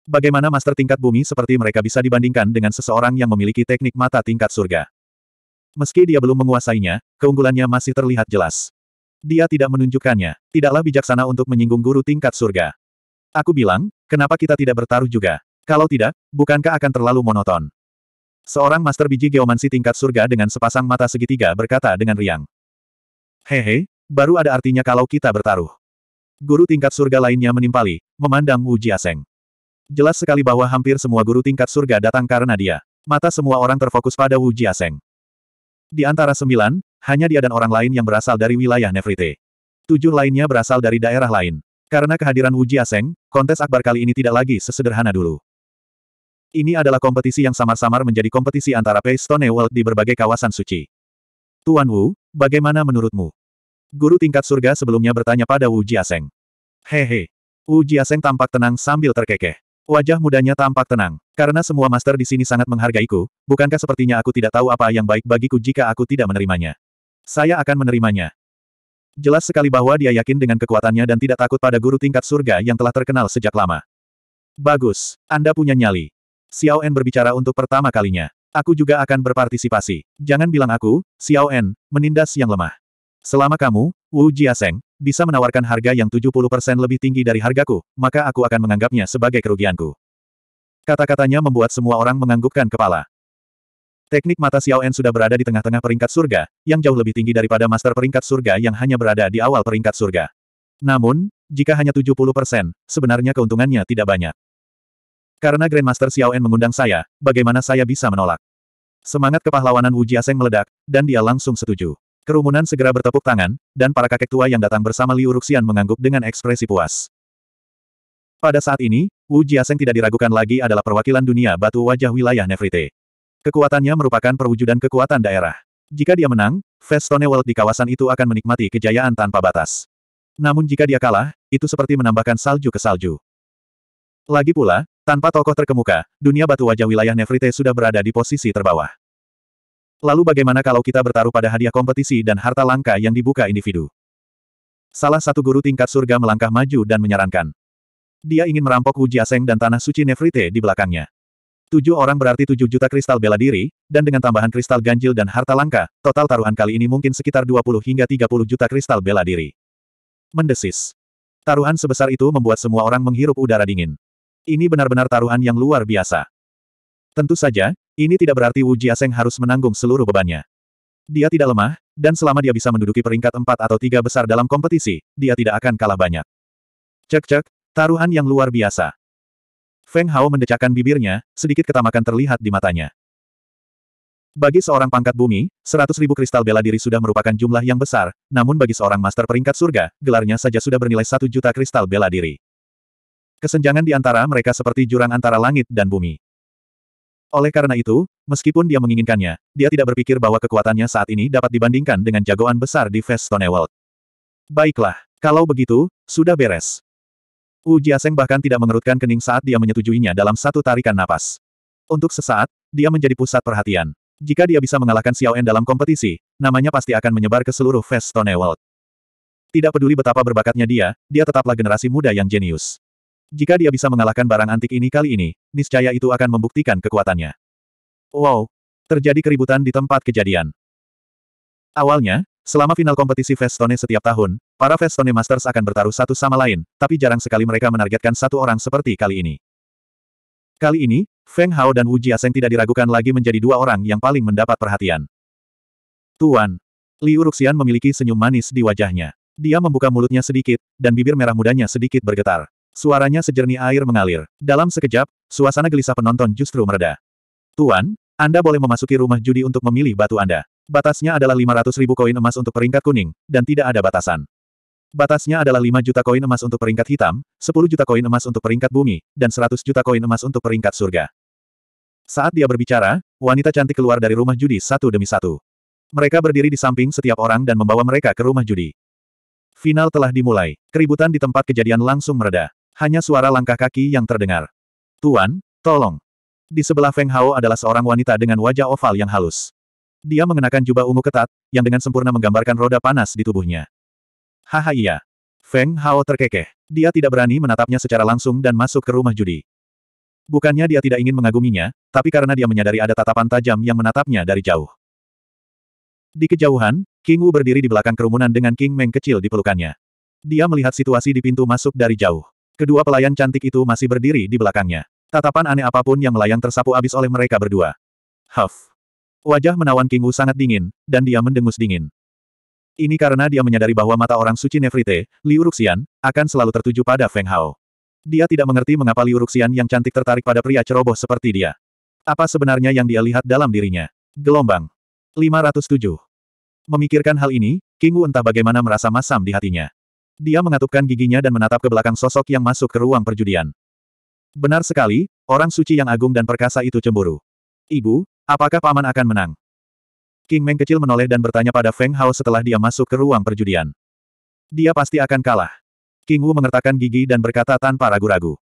Bagaimana master tingkat bumi seperti mereka bisa dibandingkan dengan seseorang yang memiliki teknik mata tingkat surga? Meski dia belum menguasainya, keunggulannya masih terlihat jelas. Dia tidak menunjukkannya. Tidaklah bijaksana untuk menyinggung guru tingkat surga. Aku bilang, kenapa kita tidak bertaruh juga? Kalau tidak, bukankah akan terlalu monoton? Seorang master biji geomansi tingkat surga dengan sepasang mata segitiga berkata dengan riang. Hehe, baru ada artinya kalau kita bertaruh. Guru tingkat surga lainnya menimpali, memandang Wu Jiaseng. Jelas sekali bahwa hampir semua guru tingkat surga datang karena dia. Mata semua orang terfokus pada Wu Jiaseng. Di antara sembilan, hanya dia dan orang lain yang berasal dari wilayah Nefrite. Tujuh lainnya berasal dari daerah lain. Karena kehadiran Wu Aseng, kontes akbar kali ini tidak lagi sesederhana dulu. Ini adalah kompetisi yang samar-samar menjadi kompetisi antara Paystone World di berbagai kawasan suci. Tuan Wu, bagaimana menurutmu? Guru tingkat surga sebelumnya bertanya pada Wu Jiaseng. Hehe. Wu Aseng tampak tenang sambil terkekeh. Wajah mudanya tampak tenang. Karena semua master di sini sangat menghargaiku, bukankah sepertinya aku tidak tahu apa yang baik bagiku jika aku tidak menerimanya? Saya akan menerimanya. Jelas sekali bahwa dia yakin dengan kekuatannya dan tidak takut pada guru tingkat surga yang telah terkenal sejak lama. Bagus, Anda punya nyali. Xiao En berbicara untuk pertama kalinya. Aku juga akan berpartisipasi. Jangan bilang aku, Xiao En, menindas yang lemah. Selama kamu, Wu Jiaseng, bisa menawarkan harga yang 70% lebih tinggi dari hargaku, maka aku akan menganggapnya sebagai kerugianku. Kata-katanya membuat semua orang menganggukkan kepala. Teknik mata Xiao Xiaoen sudah berada di tengah-tengah peringkat surga, yang jauh lebih tinggi daripada master peringkat surga yang hanya berada di awal peringkat surga. Namun, jika hanya 70 persen, sebenarnya keuntungannya tidak banyak. Karena Grandmaster Xiaoen mengundang saya, bagaimana saya bisa menolak? Semangat kepahlawanan Wu Jiaseng meledak, dan dia langsung setuju. Kerumunan segera bertepuk tangan, dan para kakek tua yang datang bersama Liu Ruxian mengangguk dengan ekspresi puas. Pada saat ini, Wu Jiaseng tidak diragukan lagi adalah perwakilan dunia batu wajah wilayah Nefrite. Kekuatannya merupakan perwujudan kekuatan daerah. Jika dia menang, Festone World di kawasan itu akan menikmati kejayaan tanpa batas. Namun jika dia kalah, itu seperti menambahkan salju ke salju. Lagi pula, tanpa tokoh terkemuka, dunia batu wajah wilayah Nefrite sudah berada di posisi terbawah. Lalu bagaimana kalau kita bertaruh pada hadiah kompetisi dan harta langka yang dibuka individu? Salah satu guru tingkat surga melangkah maju dan menyarankan. Dia ingin merampok Wu Jiaseng dan tanah suci Nefrite di belakangnya. Tujuh orang berarti tujuh juta kristal bela diri, dan dengan tambahan kristal ganjil dan harta langka, total taruhan kali ini mungkin sekitar 20 hingga 30 juta kristal bela diri. Mendesis. Taruhan sebesar itu membuat semua orang menghirup udara dingin. Ini benar-benar taruhan yang luar biasa. Tentu saja, ini tidak berarti Wu Jiaseng harus menanggung seluruh bebannya. Dia tidak lemah, dan selama dia bisa menduduki peringkat empat atau tiga besar dalam kompetisi, dia tidak akan kalah banyak. Cek-cek, taruhan yang luar biasa. Feng Hao mendecakkan bibirnya, sedikit ketamakan terlihat di matanya. Bagi seorang pangkat bumi, seratus ribu kristal bela diri sudah merupakan jumlah yang besar, namun bagi seorang master peringkat surga, gelarnya saja sudah bernilai satu juta kristal bela diri. Kesenjangan di antara mereka seperti jurang antara langit dan bumi. Oleh karena itu, meskipun dia menginginkannya, dia tidak berpikir bahwa kekuatannya saat ini dapat dibandingkan dengan jagoan besar di Festone World. Baiklah, kalau begitu, sudah beres. Wu Jiaseng bahkan tidak mengerutkan kening saat dia menyetujuinya dalam satu tarikan napas. Untuk sesaat, dia menjadi pusat perhatian. Jika dia bisa mengalahkan Xiao En dalam kompetisi, namanya pasti akan menyebar ke seluruh Stone World. Tidak peduli betapa berbakatnya dia, dia tetaplah generasi muda yang jenius. Jika dia bisa mengalahkan barang antik ini kali ini, niscaya itu akan membuktikan kekuatannya. Wow! Terjadi keributan di tempat kejadian. Awalnya, selama final kompetisi Stone setiap tahun, Para Festone Masters akan bertaruh satu sama lain, tapi jarang sekali mereka menargetkan satu orang seperti kali ini. Kali ini, Feng Hao dan Wu Jiaseng tidak diragukan lagi menjadi dua orang yang paling mendapat perhatian. Tuan, Liu Ruxian memiliki senyum manis di wajahnya. Dia membuka mulutnya sedikit, dan bibir merah mudanya sedikit bergetar. Suaranya sejernih air mengalir. Dalam sekejap, suasana gelisah penonton justru mereda. Tuan, Anda boleh memasuki rumah judi untuk memilih batu Anda. Batasnya adalah 500 ribu koin emas untuk peringkat kuning, dan tidak ada batasan. Batasnya adalah 5 juta koin emas untuk peringkat hitam, 10 juta koin emas untuk peringkat bumi, dan 100 juta koin emas untuk peringkat surga. Saat dia berbicara, wanita cantik keluar dari rumah judi satu demi satu. Mereka berdiri di samping setiap orang dan membawa mereka ke rumah judi. Final telah dimulai. Keributan di tempat kejadian langsung mereda. Hanya suara langkah kaki yang terdengar. Tuan, tolong. Di sebelah Feng Hao adalah seorang wanita dengan wajah oval yang halus. Dia mengenakan jubah ungu ketat, yang dengan sempurna menggambarkan roda panas di tubuhnya. Haha iya. Feng Hao terkekeh. Dia tidak berani menatapnya secara langsung dan masuk ke rumah judi. Bukannya dia tidak ingin mengaguminya, tapi karena dia menyadari ada tatapan tajam yang menatapnya dari jauh. Di kejauhan, King Wu berdiri di belakang kerumunan dengan King Meng kecil di pelukannya. Dia melihat situasi di pintu masuk dari jauh. Kedua pelayan cantik itu masih berdiri di belakangnya. Tatapan aneh apapun yang melayang tersapu abis oleh mereka berdua. Huff. Wajah menawan King Wu sangat dingin, dan dia mendengus dingin. Ini karena dia menyadari bahwa mata orang suci Nefrite, Liu Ruxian, akan selalu tertuju pada Feng Hao. Dia tidak mengerti mengapa Liu Ruxian yang cantik tertarik pada pria ceroboh seperti dia. Apa sebenarnya yang dia lihat dalam dirinya? Gelombang. 507. Memikirkan hal ini, King Wu entah bagaimana merasa masam di hatinya. Dia mengatupkan giginya dan menatap ke belakang sosok yang masuk ke ruang perjudian. Benar sekali, orang suci yang agung dan perkasa itu cemburu. Ibu, apakah paman akan menang? King Meng kecil menoleh dan bertanya pada Feng Hao setelah dia masuk ke ruang perjudian. Dia pasti akan kalah. King Wu mengertakkan gigi dan berkata tanpa ragu-ragu.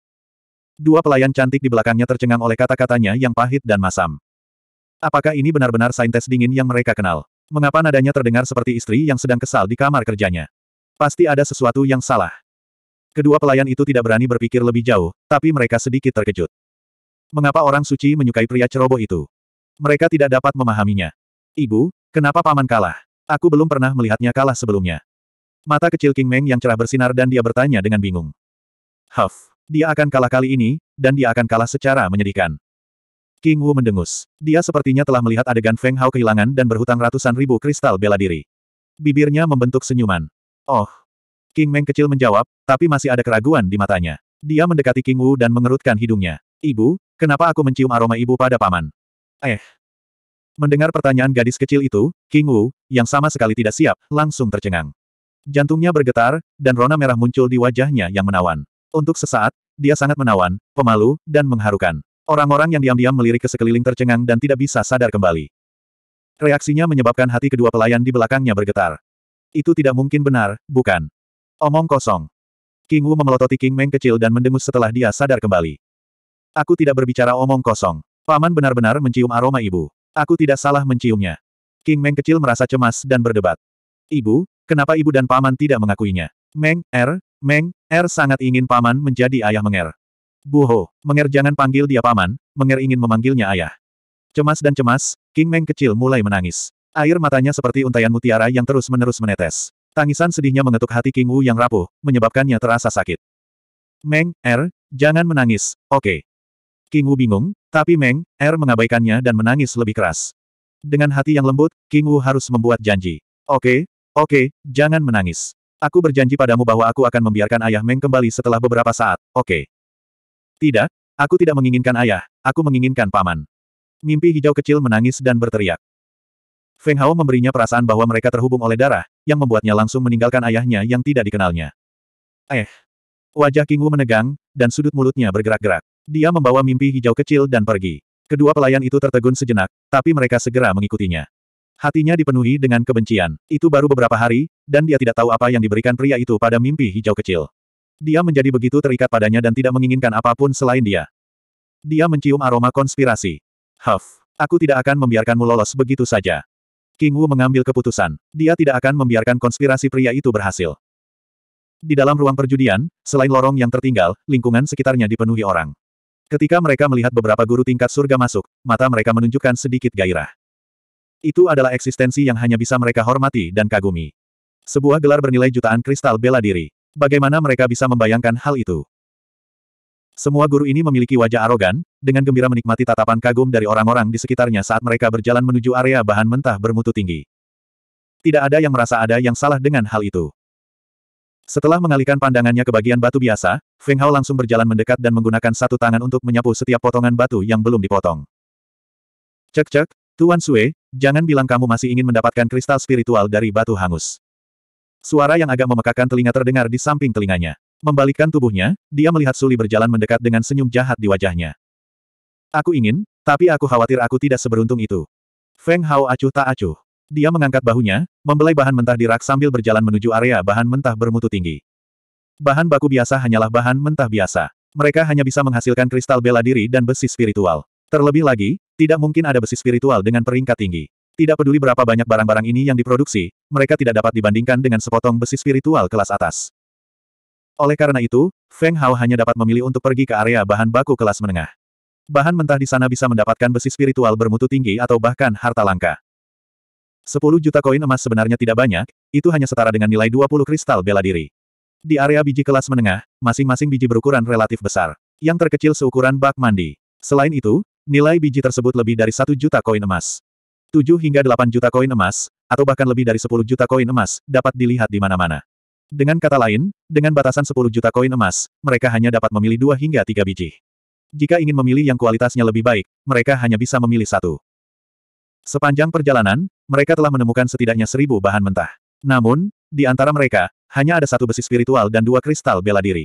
Dua pelayan cantik di belakangnya tercengang oleh kata-katanya yang pahit dan masam. Apakah ini benar-benar saintes dingin yang mereka kenal? Mengapa nadanya terdengar seperti istri yang sedang kesal di kamar kerjanya? Pasti ada sesuatu yang salah. Kedua pelayan itu tidak berani berpikir lebih jauh, tapi mereka sedikit terkejut. Mengapa orang suci menyukai pria ceroboh itu? Mereka tidak dapat memahaminya. Ibu, kenapa paman kalah? Aku belum pernah melihatnya kalah sebelumnya. Mata kecil King Meng yang cerah bersinar dan dia bertanya dengan bingung. Huff, dia akan kalah kali ini, dan dia akan kalah secara menyedihkan. King Wu mendengus. Dia sepertinya telah melihat adegan Feng Hao kehilangan dan berhutang ratusan ribu kristal bela diri. Bibirnya membentuk senyuman. Oh. King Meng kecil menjawab, tapi masih ada keraguan di matanya. Dia mendekati King Wu dan mengerutkan hidungnya. Ibu, kenapa aku mencium aroma ibu pada paman? Eh, Mendengar pertanyaan gadis kecil itu, King Wu, yang sama sekali tidak siap, langsung tercengang. Jantungnya bergetar, dan rona merah muncul di wajahnya yang menawan. Untuk sesaat, dia sangat menawan, pemalu, dan mengharukan. Orang-orang yang diam-diam melirik ke sekeliling tercengang dan tidak bisa sadar kembali. Reaksinya menyebabkan hati kedua pelayan di belakangnya bergetar. Itu tidak mungkin benar, bukan? Omong kosong. King Wu memelototi King Meng kecil dan mendengus setelah dia sadar kembali. Aku tidak berbicara omong kosong. Paman benar-benar mencium aroma ibu. Aku tidak salah menciumnya. King Meng kecil merasa cemas dan berdebat. Ibu, kenapa ibu dan paman tidak mengakuinya? Meng, Er, Meng, Er sangat ingin paman menjadi ayah Menger. Buho, Menger jangan panggil dia paman, Menger ingin memanggilnya ayah. Cemas dan cemas, King Meng kecil mulai menangis. Air matanya seperti untaian mutiara yang terus-menerus menetes. Tangisan sedihnya mengetuk hati King Wu yang rapuh, menyebabkannya terasa sakit. Meng, Er, jangan menangis, oke. Okay. King Wu bingung, tapi Meng, Er mengabaikannya dan menangis lebih keras. Dengan hati yang lembut, King Wu harus membuat janji. Oke, okay, oke, okay, jangan menangis. Aku berjanji padamu bahwa aku akan membiarkan ayah Meng kembali setelah beberapa saat, oke? Okay. Tidak, aku tidak menginginkan ayah, aku menginginkan paman. Mimpi hijau kecil menangis dan berteriak. Feng Hao memberinya perasaan bahwa mereka terhubung oleh darah, yang membuatnya langsung meninggalkan ayahnya yang tidak dikenalnya. Eh. Wajah King Wu menegang, dan sudut mulutnya bergerak-gerak. Dia membawa mimpi hijau kecil dan pergi. Kedua pelayan itu tertegun sejenak, tapi mereka segera mengikutinya. Hatinya dipenuhi dengan kebencian. Itu baru beberapa hari, dan dia tidak tahu apa yang diberikan pria itu pada mimpi hijau kecil. Dia menjadi begitu terikat padanya dan tidak menginginkan apapun selain dia. Dia mencium aroma konspirasi. Huff, aku tidak akan membiarkanmu lolos begitu saja. King Wu mengambil keputusan. Dia tidak akan membiarkan konspirasi pria itu berhasil. Di dalam ruang perjudian, selain lorong yang tertinggal, lingkungan sekitarnya dipenuhi orang. Ketika mereka melihat beberapa guru tingkat surga masuk, mata mereka menunjukkan sedikit gairah. Itu adalah eksistensi yang hanya bisa mereka hormati dan kagumi. Sebuah gelar bernilai jutaan kristal bela diri. Bagaimana mereka bisa membayangkan hal itu? Semua guru ini memiliki wajah arogan, dengan gembira menikmati tatapan kagum dari orang-orang di sekitarnya saat mereka berjalan menuju area bahan mentah bermutu tinggi. Tidak ada yang merasa ada yang salah dengan hal itu. Setelah mengalihkan pandangannya ke bagian batu biasa, Feng Hao langsung berjalan mendekat dan menggunakan satu tangan untuk menyapu setiap potongan batu yang belum dipotong. Cek-cek, Tuan Sue, jangan bilang kamu masih ingin mendapatkan kristal spiritual dari batu hangus. Suara yang agak memekakan telinga terdengar di samping telinganya. Membalikkan tubuhnya, dia melihat Suli berjalan mendekat dengan senyum jahat di wajahnya. Aku ingin, tapi aku khawatir aku tidak seberuntung itu. Feng Hao acuh tak acuh. Dia mengangkat bahunya, membelai bahan mentah di rak sambil berjalan menuju area bahan mentah bermutu tinggi. Bahan baku biasa hanyalah bahan mentah biasa. Mereka hanya bisa menghasilkan kristal bela diri dan besi spiritual. Terlebih lagi, tidak mungkin ada besi spiritual dengan peringkat tinggi. Tidak peduli berapa banyak barang-barang ini yang diproduksi, mereka tidak dapat dibandingkan dengan sepotong besi spiritual kelas atas. Oleh karena itu, Feng Hao hanya dapat memilih untuk pergi ke area bahan baku kelas menengah. Bahan mentah di sana bisa mendapatkan besi spiritual bermutu tinggi atau bahkan harta langka. 10 juta koin emas sebenarnya tidak banyak, itu hanya setara dengan nilai 20 kristal bela diri. Di area biji kelas menengah, masing-masing biji berukuran relatif besar. Yang terkecil seukuran bak mandi. Selain itu, nilai biji tersebut lebih dari 1 juta koin emas. 7 hingga 8 juta koin emas, atau bahkan lebih dari 10 juta koin emas, dapat dilihat di mana-mana. Dengan kata lain, dengan batasan 10 juta koin emas, mereka hanya dapat memilih 2 hingga 3 biji. Jika ingin memilih yang kualitasnya lebih baik, mereka hanya bisa memilih satu. Sepanjang perjalanan, mereka telah menemukan setidaknya seribu bahan mentah. Namun, di antara mereka, hanya ada satu besi spiritual dan dua kristal bela diri.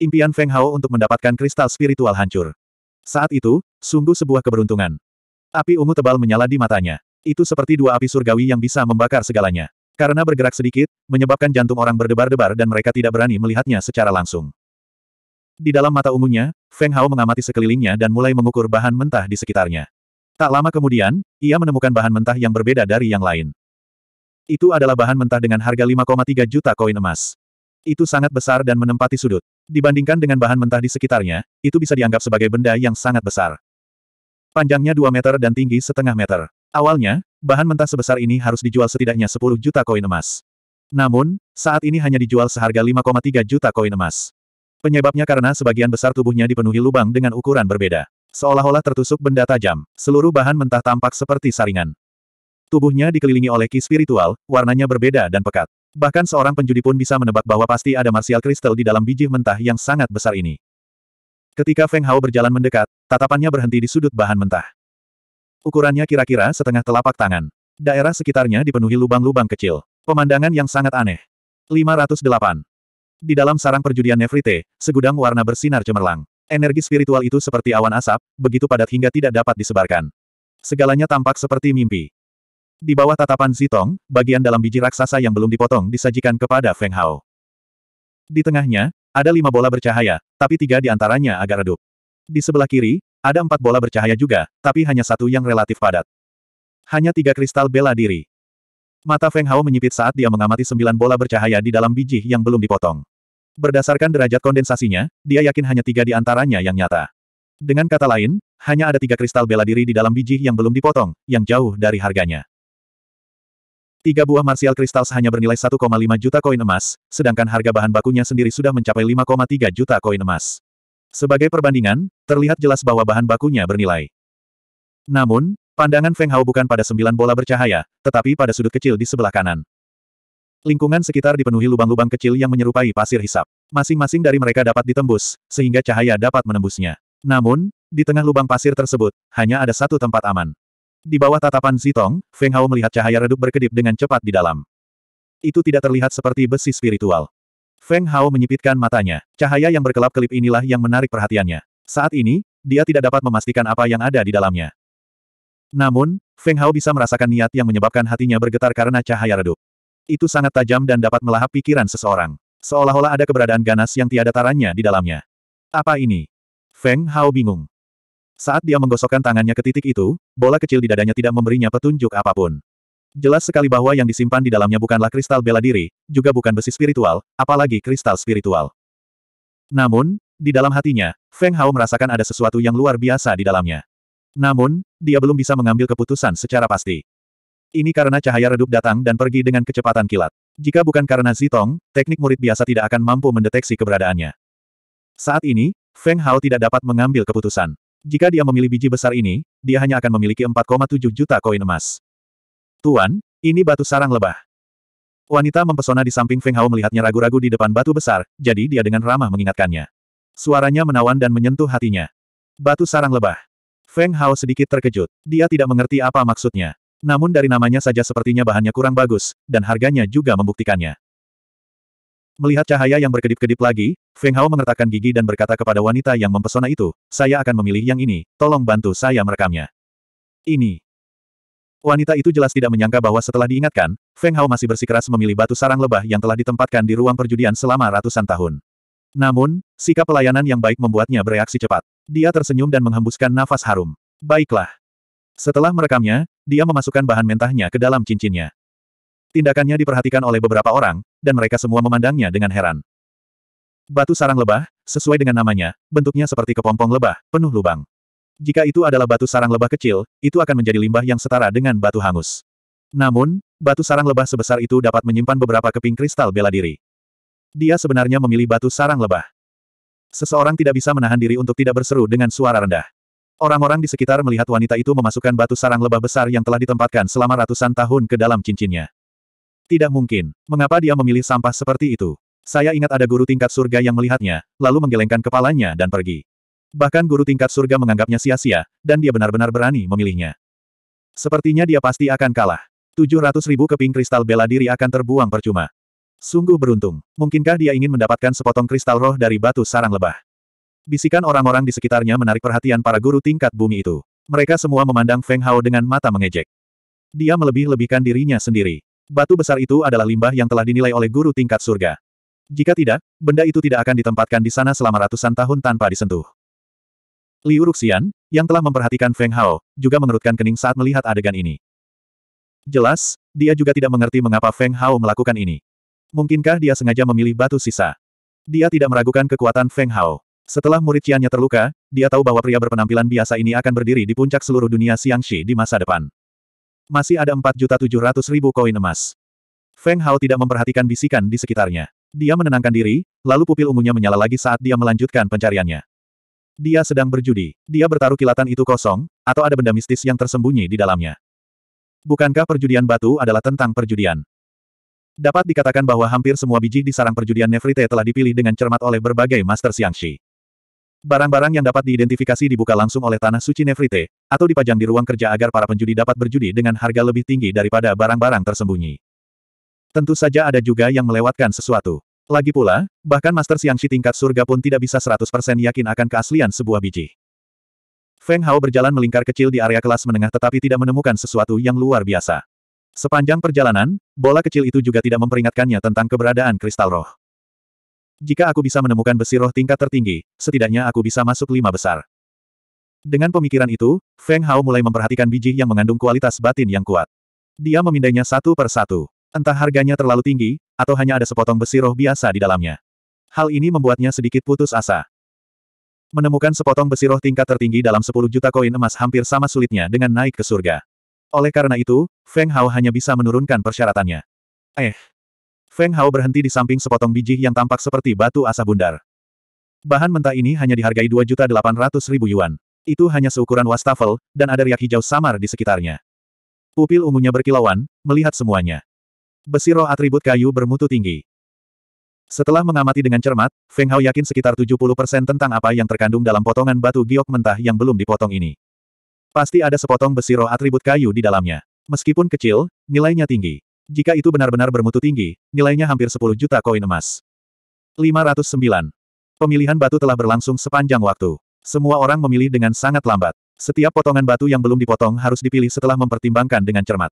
Impian Feng Hao untuk mendapatkan kristal spiritual hancur. Saat itu, sungguh sebuah keberuntungan. Api ungu tebal menyala di matanya. Itu seperti dua api surgawi yang bisa membakar segalanya. Karena bergerak sedikit, menyebabkan jantung orang berdebar-debar dan mereka tidak berani melihatnya secara langsung. Di dalam mata ungunya, Feng Hao mengamati sekelilingnya dan mulai mengukur bahan mentah di sekitarnya. Tak lama kemudian, ia menemukan bahan mentah yang berbeda dari yang lain. Itu adalah bahan mentah dengan harga 5,3 juta koin emas. Itu sangat besar dan menempati sudut. Dibandingkan dengan bahan mentah di sekitarnya, itu bisa dianggap sebagai benda yang sangat besar. Panjangnya 2 meter dan tinggi setengah meter. Awalnya, bahan mentah sebesar ini harus dijual setidaknya 10 juta koin emas. Namun, saat ini hanya dijual seharga 5,3 juta koin emas. Penyebabnya karena sebagian besar tubuhnya dipenuhi lubang dengan ukuran berbeda. Seolah-olah tertusuk benda tajam, seluruh bahan mentah tampak seperti saringan. Tubuhnya dikelilingi oleh ki spiritual, warnanya berbeda dan pekat. Bahkan seorang penjudi pun bisa menebak bahwa pasti ada martial kristal di dalam biji mentah yang sangat besar ini. Ketika Feng Hao berjalan mendekat, tatapannya berhenti di sudut bahan mentah. Ukurannya kira-kira setengah telapak tangan. Daerah sekitarnya dipenuhi lubang-lubang kecil. Pemandangan yang sangat aneh. 508. Di dalam sarang perjudian Nefrite, segudang warna bersinar cemerlang. Energi spiritual itu seperti awan asap, begitu padat hingga tidak dapat disebarkan. Segalanya tampak seperti mimpi. Di bawah tatapan Zitong, bagian dalam biji raksasa yang belum dipotong disajikan kepada Feng Hao. Di tengahnya, ada lima bola bercahaya, tapi tiga di antaranya agak redup. Di sebelah kiri, ada empat bola bercahaya juga, tapi hanya satu yang relatif padat. Hanya tiga kristal bela diri. Mata Feng Hao menyipit saat dia mengamati sembilan bola bercahaya di dalam biji yang belum dipotong. Berdasarkan derajat kondensasinya, dia yakin hanya tiga di antaranya yang nyata. Dengan kata lain, hanya ada tiga kristal bela diri di dalam biji yang belum dipotong, yang jauh dari harganya. Tiga buah martial kristal hanya bernilai 1,5 juta koin emas, sedangkan harga bahan bakunya sendiri sudah mencapai 5,3 juta koin emas. Sebagai perbandingan, terlihat jelas bahwa bahan bakunya bernilai. Namun, pandangan Feng Hao bukan pada sembilan bola bercahaya, tetapi pada sudut kecil di sebelah kanan. Lingkungan sekitar dipenuhi lubang-lubang kecil yang menyerupai pasir hisap. Masing-masing dari mereka dapat ditembus, sehingga cahaya dapat menembusnya. Namun, di tengah lubang pasir tersebut, hanya ada satu tempat aman. Di bawah tatapan Zitong, Feng Hao melihat cahaya redup berkedip dengan cepat di dalam. Itu tidak terlihat seperti besi spiritual. Feng Hao menyipitkan matanya. Cahaya yang berkelap-kelip inilah yang menarik perhatiannya. Saat ini, dia tidak dapat memastikan apa yang ada di dalamnya. Namun, Feng Hao bisa merasakan niat yang menyebabkan hatinya bergetar karena cahaya redup. Itu sangat tajam dan dapat melahap pikiran seseorang. Seolah-olah ada keberadaan ganas yang tiada tarannya di dalamnya. Apa ini? Feng Hao bingung. Saat dia menggosokkan tangannya ke titik itu, bola kecil di dadanya tidak memberinya petunjuk apapun. Jelas sekali bahwa yang disimpan di dalamnya bukanlah kristal bela diri, juga bukan besi spiritual, apalagi kristal spiritual. Namun, di dalam hatinya, Feng Hao merasakan ada sesuatu yang luar biasa di dalamnya. Namun, dia belum bisa mengambil keputusan secara pasti. Ini karena cahaya redup datang dan pergi dengan kecepatan kilat. Jika bukan karena Zitong, teknik murid biasa tidak akan mampu mendeteksi keberadaannya. Saat ini, Feng Hao tidak dapat mengambil keputusan. Jika dia memilih biji besar ini, dia hanya akan memiliki 4,7 juta koin emas. Tuan, ini batu sarang lebah. Wanita mempesona di samping Feng Hao melihatnya ragu-ragu di depan batu besar, jadi dia dengan ramah mengingatkannya. Suaranya menawan dan menyentuh hatinya. Batu sarang lebah. Feng Hao sedikit terkejut. Dia tidak mengerti apa maksudnya. Namun dari namanya saja sepertinya bahannya kurang bagus, dan harganya juga membuktikannya. Melihat cahaya yang berkedip-kedip lagi, Feng Hao mengertakkan gigi dan berkata kepada wanita yang mempesona itu, saya akan memilih yang ini, tolong bantu saya merekamnya. Ini. Wanita itu jelas tidak menyangka bahwa setelah diingatkan, Feng Hao masih bersikeras memilih batu sarang lebah yang telah ditempatkan di ruang perjudian selama ratusan tahun. Namun, sikap pelayanan yang baik membuatnya bereaksi cepat. Dia tersenyum dan menghembuskan nafas harum. Baiklah. Setelah merekamnya, dia memasukkan bahan mentahnya ke dalam cincinnya. Tindakannya diperhatikan oleh beberapa orang, dan mereka semua memandangnya dengan heran. Batu sarang lebah, sesuai dengan namanya, bentuknya seperti kepompong lebah, penuh lubang. Jika itu adalah batu sarang lebah kecil, itu akan menjadi limbah yang setara dengan batu hangus. Namun, batu sarang lebah sebesar itu dapat menyimpan beberapa keping kristal bela diri. Dia sebenarnya memilih batu sarang lebah. Seseorang tidak bisa menahan diri untuk tidak berseru dengan suara rendah. Orang-orang di sekitar melihat wanita itu memasukkan batu sarang lebah besar yang telah ditempatkan selama ratusan tahun ke dalam cincinnya. Tidak mungkin. Mengapa dia memilih sampah seperti itu? Saya ingat ada guru tingkat surga yang melihatnya, lalu menggelengkan kepalanya dan pergi. Bahkan guru tingkat surga menganggapnya sia-sia, dan dia benar-benar berani memilihnya. Sepertinya dia pasti akan kalah. 700 ribu keping kristal bela diri akan terbuang percuma. Sungguh beruntung. Mungkinkah dia ingin mendapatkan sepotong kristal roh dari batu sarang lebah? Bisikan orang-orang di sekitarnya menarik perhatian para guru tingkat bumi itu. Mereka semua memandang Feng Hao dengan mata mengejek. Dia melebih-lebihkan dirinya sendiri. Batu besar itu adalah limbah yang telah dinilai oleh guru tingkat surga. Jika tidak, benda itu tidak akan ditempatkan di sana selama ratusan tahun tanpa disentuh. Liu Ruxian, yang telah memperhatikan Feng Hao, juga mengerutkan kening saat melihat adegan ini. Jelas, dia juga tidak mengerti mengapa Feng Hao melakukan ini. Mungkinkah dia sengaja memilih batu sisa? Dia tidak meragukan kekuatan Feng Hao. Setelah murid Qiannya terluka, dia tahu bahwa pria berpenampilan biasa ini akan berdiri di puncak seluruh dunia Xiangxi di masa depan. Masih ada 4.700.000 koin emas. Feng Hao tidak memperhatikan bisikan di sekitarnya. Dia menenangkan diri, lalu pupil ungunya menyala lagi saat dia melanjutkan pencariannya. Dia sedang berjudi. Dia bertaruh kilatan itu kosong, atau ada benda mistis yang tersembunyi di dalamnya. Bukankah perjudian batu adalah tentang perjudian? Dapat dikatakan bahwa hampir semua biji di sarang perjudian Nefrite telah dipilih dengan cermat oleh berbagai Master Xiangxi. Barang-barang yang dapat diidentifikasi dibuka langsung oleh Tanah Suci Nefrite, atau dipajang di ruang kerja agar para penjudi dapat berjudi dengan harga lebih tinggi daripada barang-barang tersembunyi. Tentu saja ada juga yang melewatkan sesuatu. Lagi pula, bahkan Master siang Xiangxi tingkat surga pun tidak bisa 100% yakin akan keaslian sebuah biji. Feng Hao berjalan melingkar kecil di area kelas menengah tetapi tidak menemukan sesuatu yang luar biasa. Sepanjang perjalanan, bola kecil itu juga tidak memperingatkannya tentang keberadaan kristal roh. Jika aku bisa menemukan besi roh tingkat tertinggi, setidaknya aku bisa masuk lima besar. Dengan pemikiran itu, Feng Hao mulai memperhatikan biji yang mengandung kualitas batin yang kuat. Dia memindainya satu per satu. Entah harganya terlalu tinggi, atau hanya ada sepotong besi roh biasa di dalamnya. Hal ini membuatnya sedikit putus asa. Menemukan sepotong besi roh tingkat tertinggi dalam 10 juta koin emas hampir sama sulitnya dengan naik ke surga. Oleh karena itu, Feng Hao hanya bisa menurunkan persyaratannya. Eh, Feng Hao berhenti di samping sepotong biji yang tampak seperti batu asah bundar. Bahan mentah ini hanya dihargai 2.800.000 yuan. Itu hanya seukuran wastafel, dan ada riak hijau samar di sekitarnya. Pupil ungunya berkilauan, melihat semuanya. Besi roh atribut kayu bermutu tinggi. Setelah mengamati dengan cermat, Feng Hao yakin sekitar 70% tentang apa yang terkandung dalam potongan batu giok mentah yang belum dipotong ini. Pasti ada sepotong besi roh atribut kayu di dalamnya. Meskipun kecil, nilainya tinggi. Jika itu benar-benar bermutu tinggi, nilainya hampir 10 juta koin emas. 509. Pemilihan batu telah berlangsung sepanjang waktu. Semua orang memilih dengan sangat lambat. Setiap potongan batu yang belum dipotong harus dipilih setelah mempertimbangkan dengan cermat.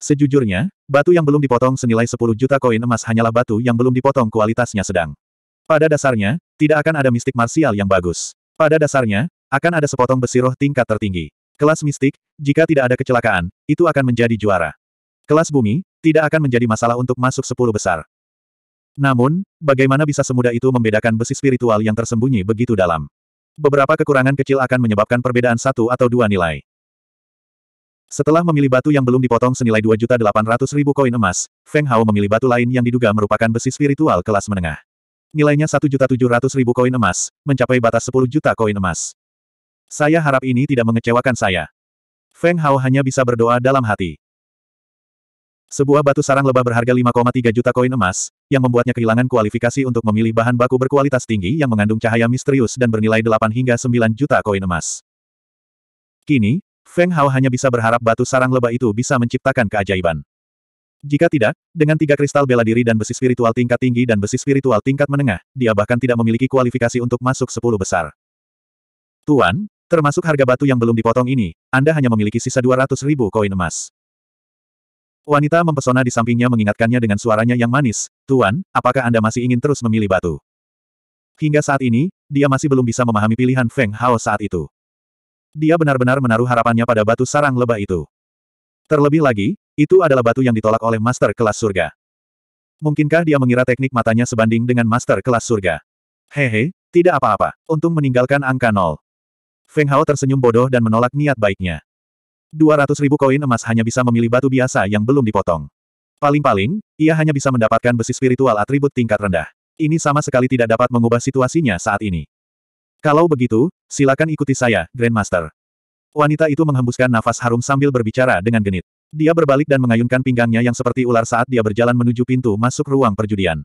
Sejujurnya, batu yang belum dipotong senilai 10 juta koin emas hanyalah batu yang belum dipotong kualitasnya sedang. Pada dasarnya, tidak akan ada mistik marsial yang bagus. Pada dasarnya, akan ada sepotong besi roh tingkat tertinggi. Kelas mistik, jika tidak ada kecelakaan, itu akan menjadi juara. Kelas bumi, tidak akan menjadi masalah untuk masuk sepuluh besar. Namun, bagaimana bisa semudah itu membedakan besi spiritual yang tersembunyi begitu dalam? Beberapa kekurangan kecil akan menyebabkan perbedaan satu atau dua nilai. Setelah memilih batu yang belum dipotong senilai 2.800.000 koin emas, Feng Hao memilih batu lain yang diduga merupakan besi spiritual kelas menengah. Nilainya 1.700.000 koin emas, mencapai batas 10 juta koin emas. Saya harap ini tidak mengecewakan saya. Feng Hao hanya bisa berdoa dalam hati. Sebuah batu sarang lebah berharga 5,3 juta koin emas, yang membuatnya kehilangan kualifikasi untuk memilih bahan baku berkualitas tinggi yang mengandung cahaya misterius dan bernilai 8 hingga 9 juta koin emas. Kini, Feng Hao hanya bisa berharap batu sarang lebah itu bisa menciptakan keajaiban. Jika tidak, dengan tiga kristal bela diri dan besi spiritual tingkat tinggi dan besi spiritual tingkat menengah, dia bahkan tidak memiliki kualifikasi untuk masuk 10 besar. Tuan, termasuk harga batu yang belum dipotong ini, Anda hanya memiliki sisa 200 ribu koin emas. Wanita mempesona di sampingnya mengingatkannya dengan suaranya yang manis, Tuan, apakah Anda masih ingin terus memilih batu? Hingga saat ini, dia masih belum bisa memahami pilihan Feng Hao saat itu. Dia benar-benar menaruh harapannya pada batu sarang lebah itu. Terlebih lagi, itu adalah batu yang ditolak oleh Master Kelas Surga. Mungkinkah dia mengira teknik matanya sebanding dengan Master Kelas Surga? Hehe, tidak apa-apa. Untung meninggalkan angka nol. Feng Hao tersenyum bodoh dan menolak niat baiknya. 200 ribu koin emas hanya bisa memilih batu biasa yang belum dipotong. Paling-paling, ia hanya bisa mendapatkan besi spiritual atribut tingkat rendah. Ini sama sekali tidak dapat mengubah situasinya saat ini. Kalau begitu, silakan ikuti saya, Grandmaster. Wanita itu menghembuskan nafas harum sambil berbicara dengan genit. Dia berbalik dan mengayunkan pinggangnya yang seperti ular saat dia berjalan menuju pintu masuk ruang perjudian.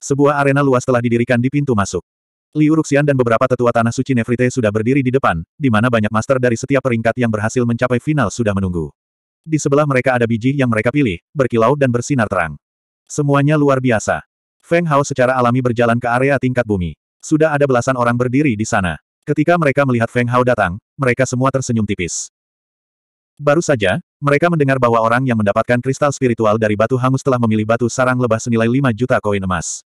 Sebuah arena luas telah didirikan di pintu masuk. Liu Ruxian dan beberapa tetua tanah suci Nefrite sudah berdiri di depan, di mana banyak master dari setiap peringkat yang berhasil mencapai final sudah menunggu. Di sebelah mereka ada biji yang mereka pilih, berkilau dan bersinar terang. Semuanya luar biasa. Feng Hao secara alami berjalan ke area tingkat bumi. Sudah ada belasan orang berdiri di sana. Ketika mereka melihat Feng Hao datang, mereka semua tersenyum tipis. Baru saja, mereka mendengar bahwa orang yang mendapatkan kristal spiritual dari batu hangus telah memilih batu sarang lebah senilai 5 juta koin emas.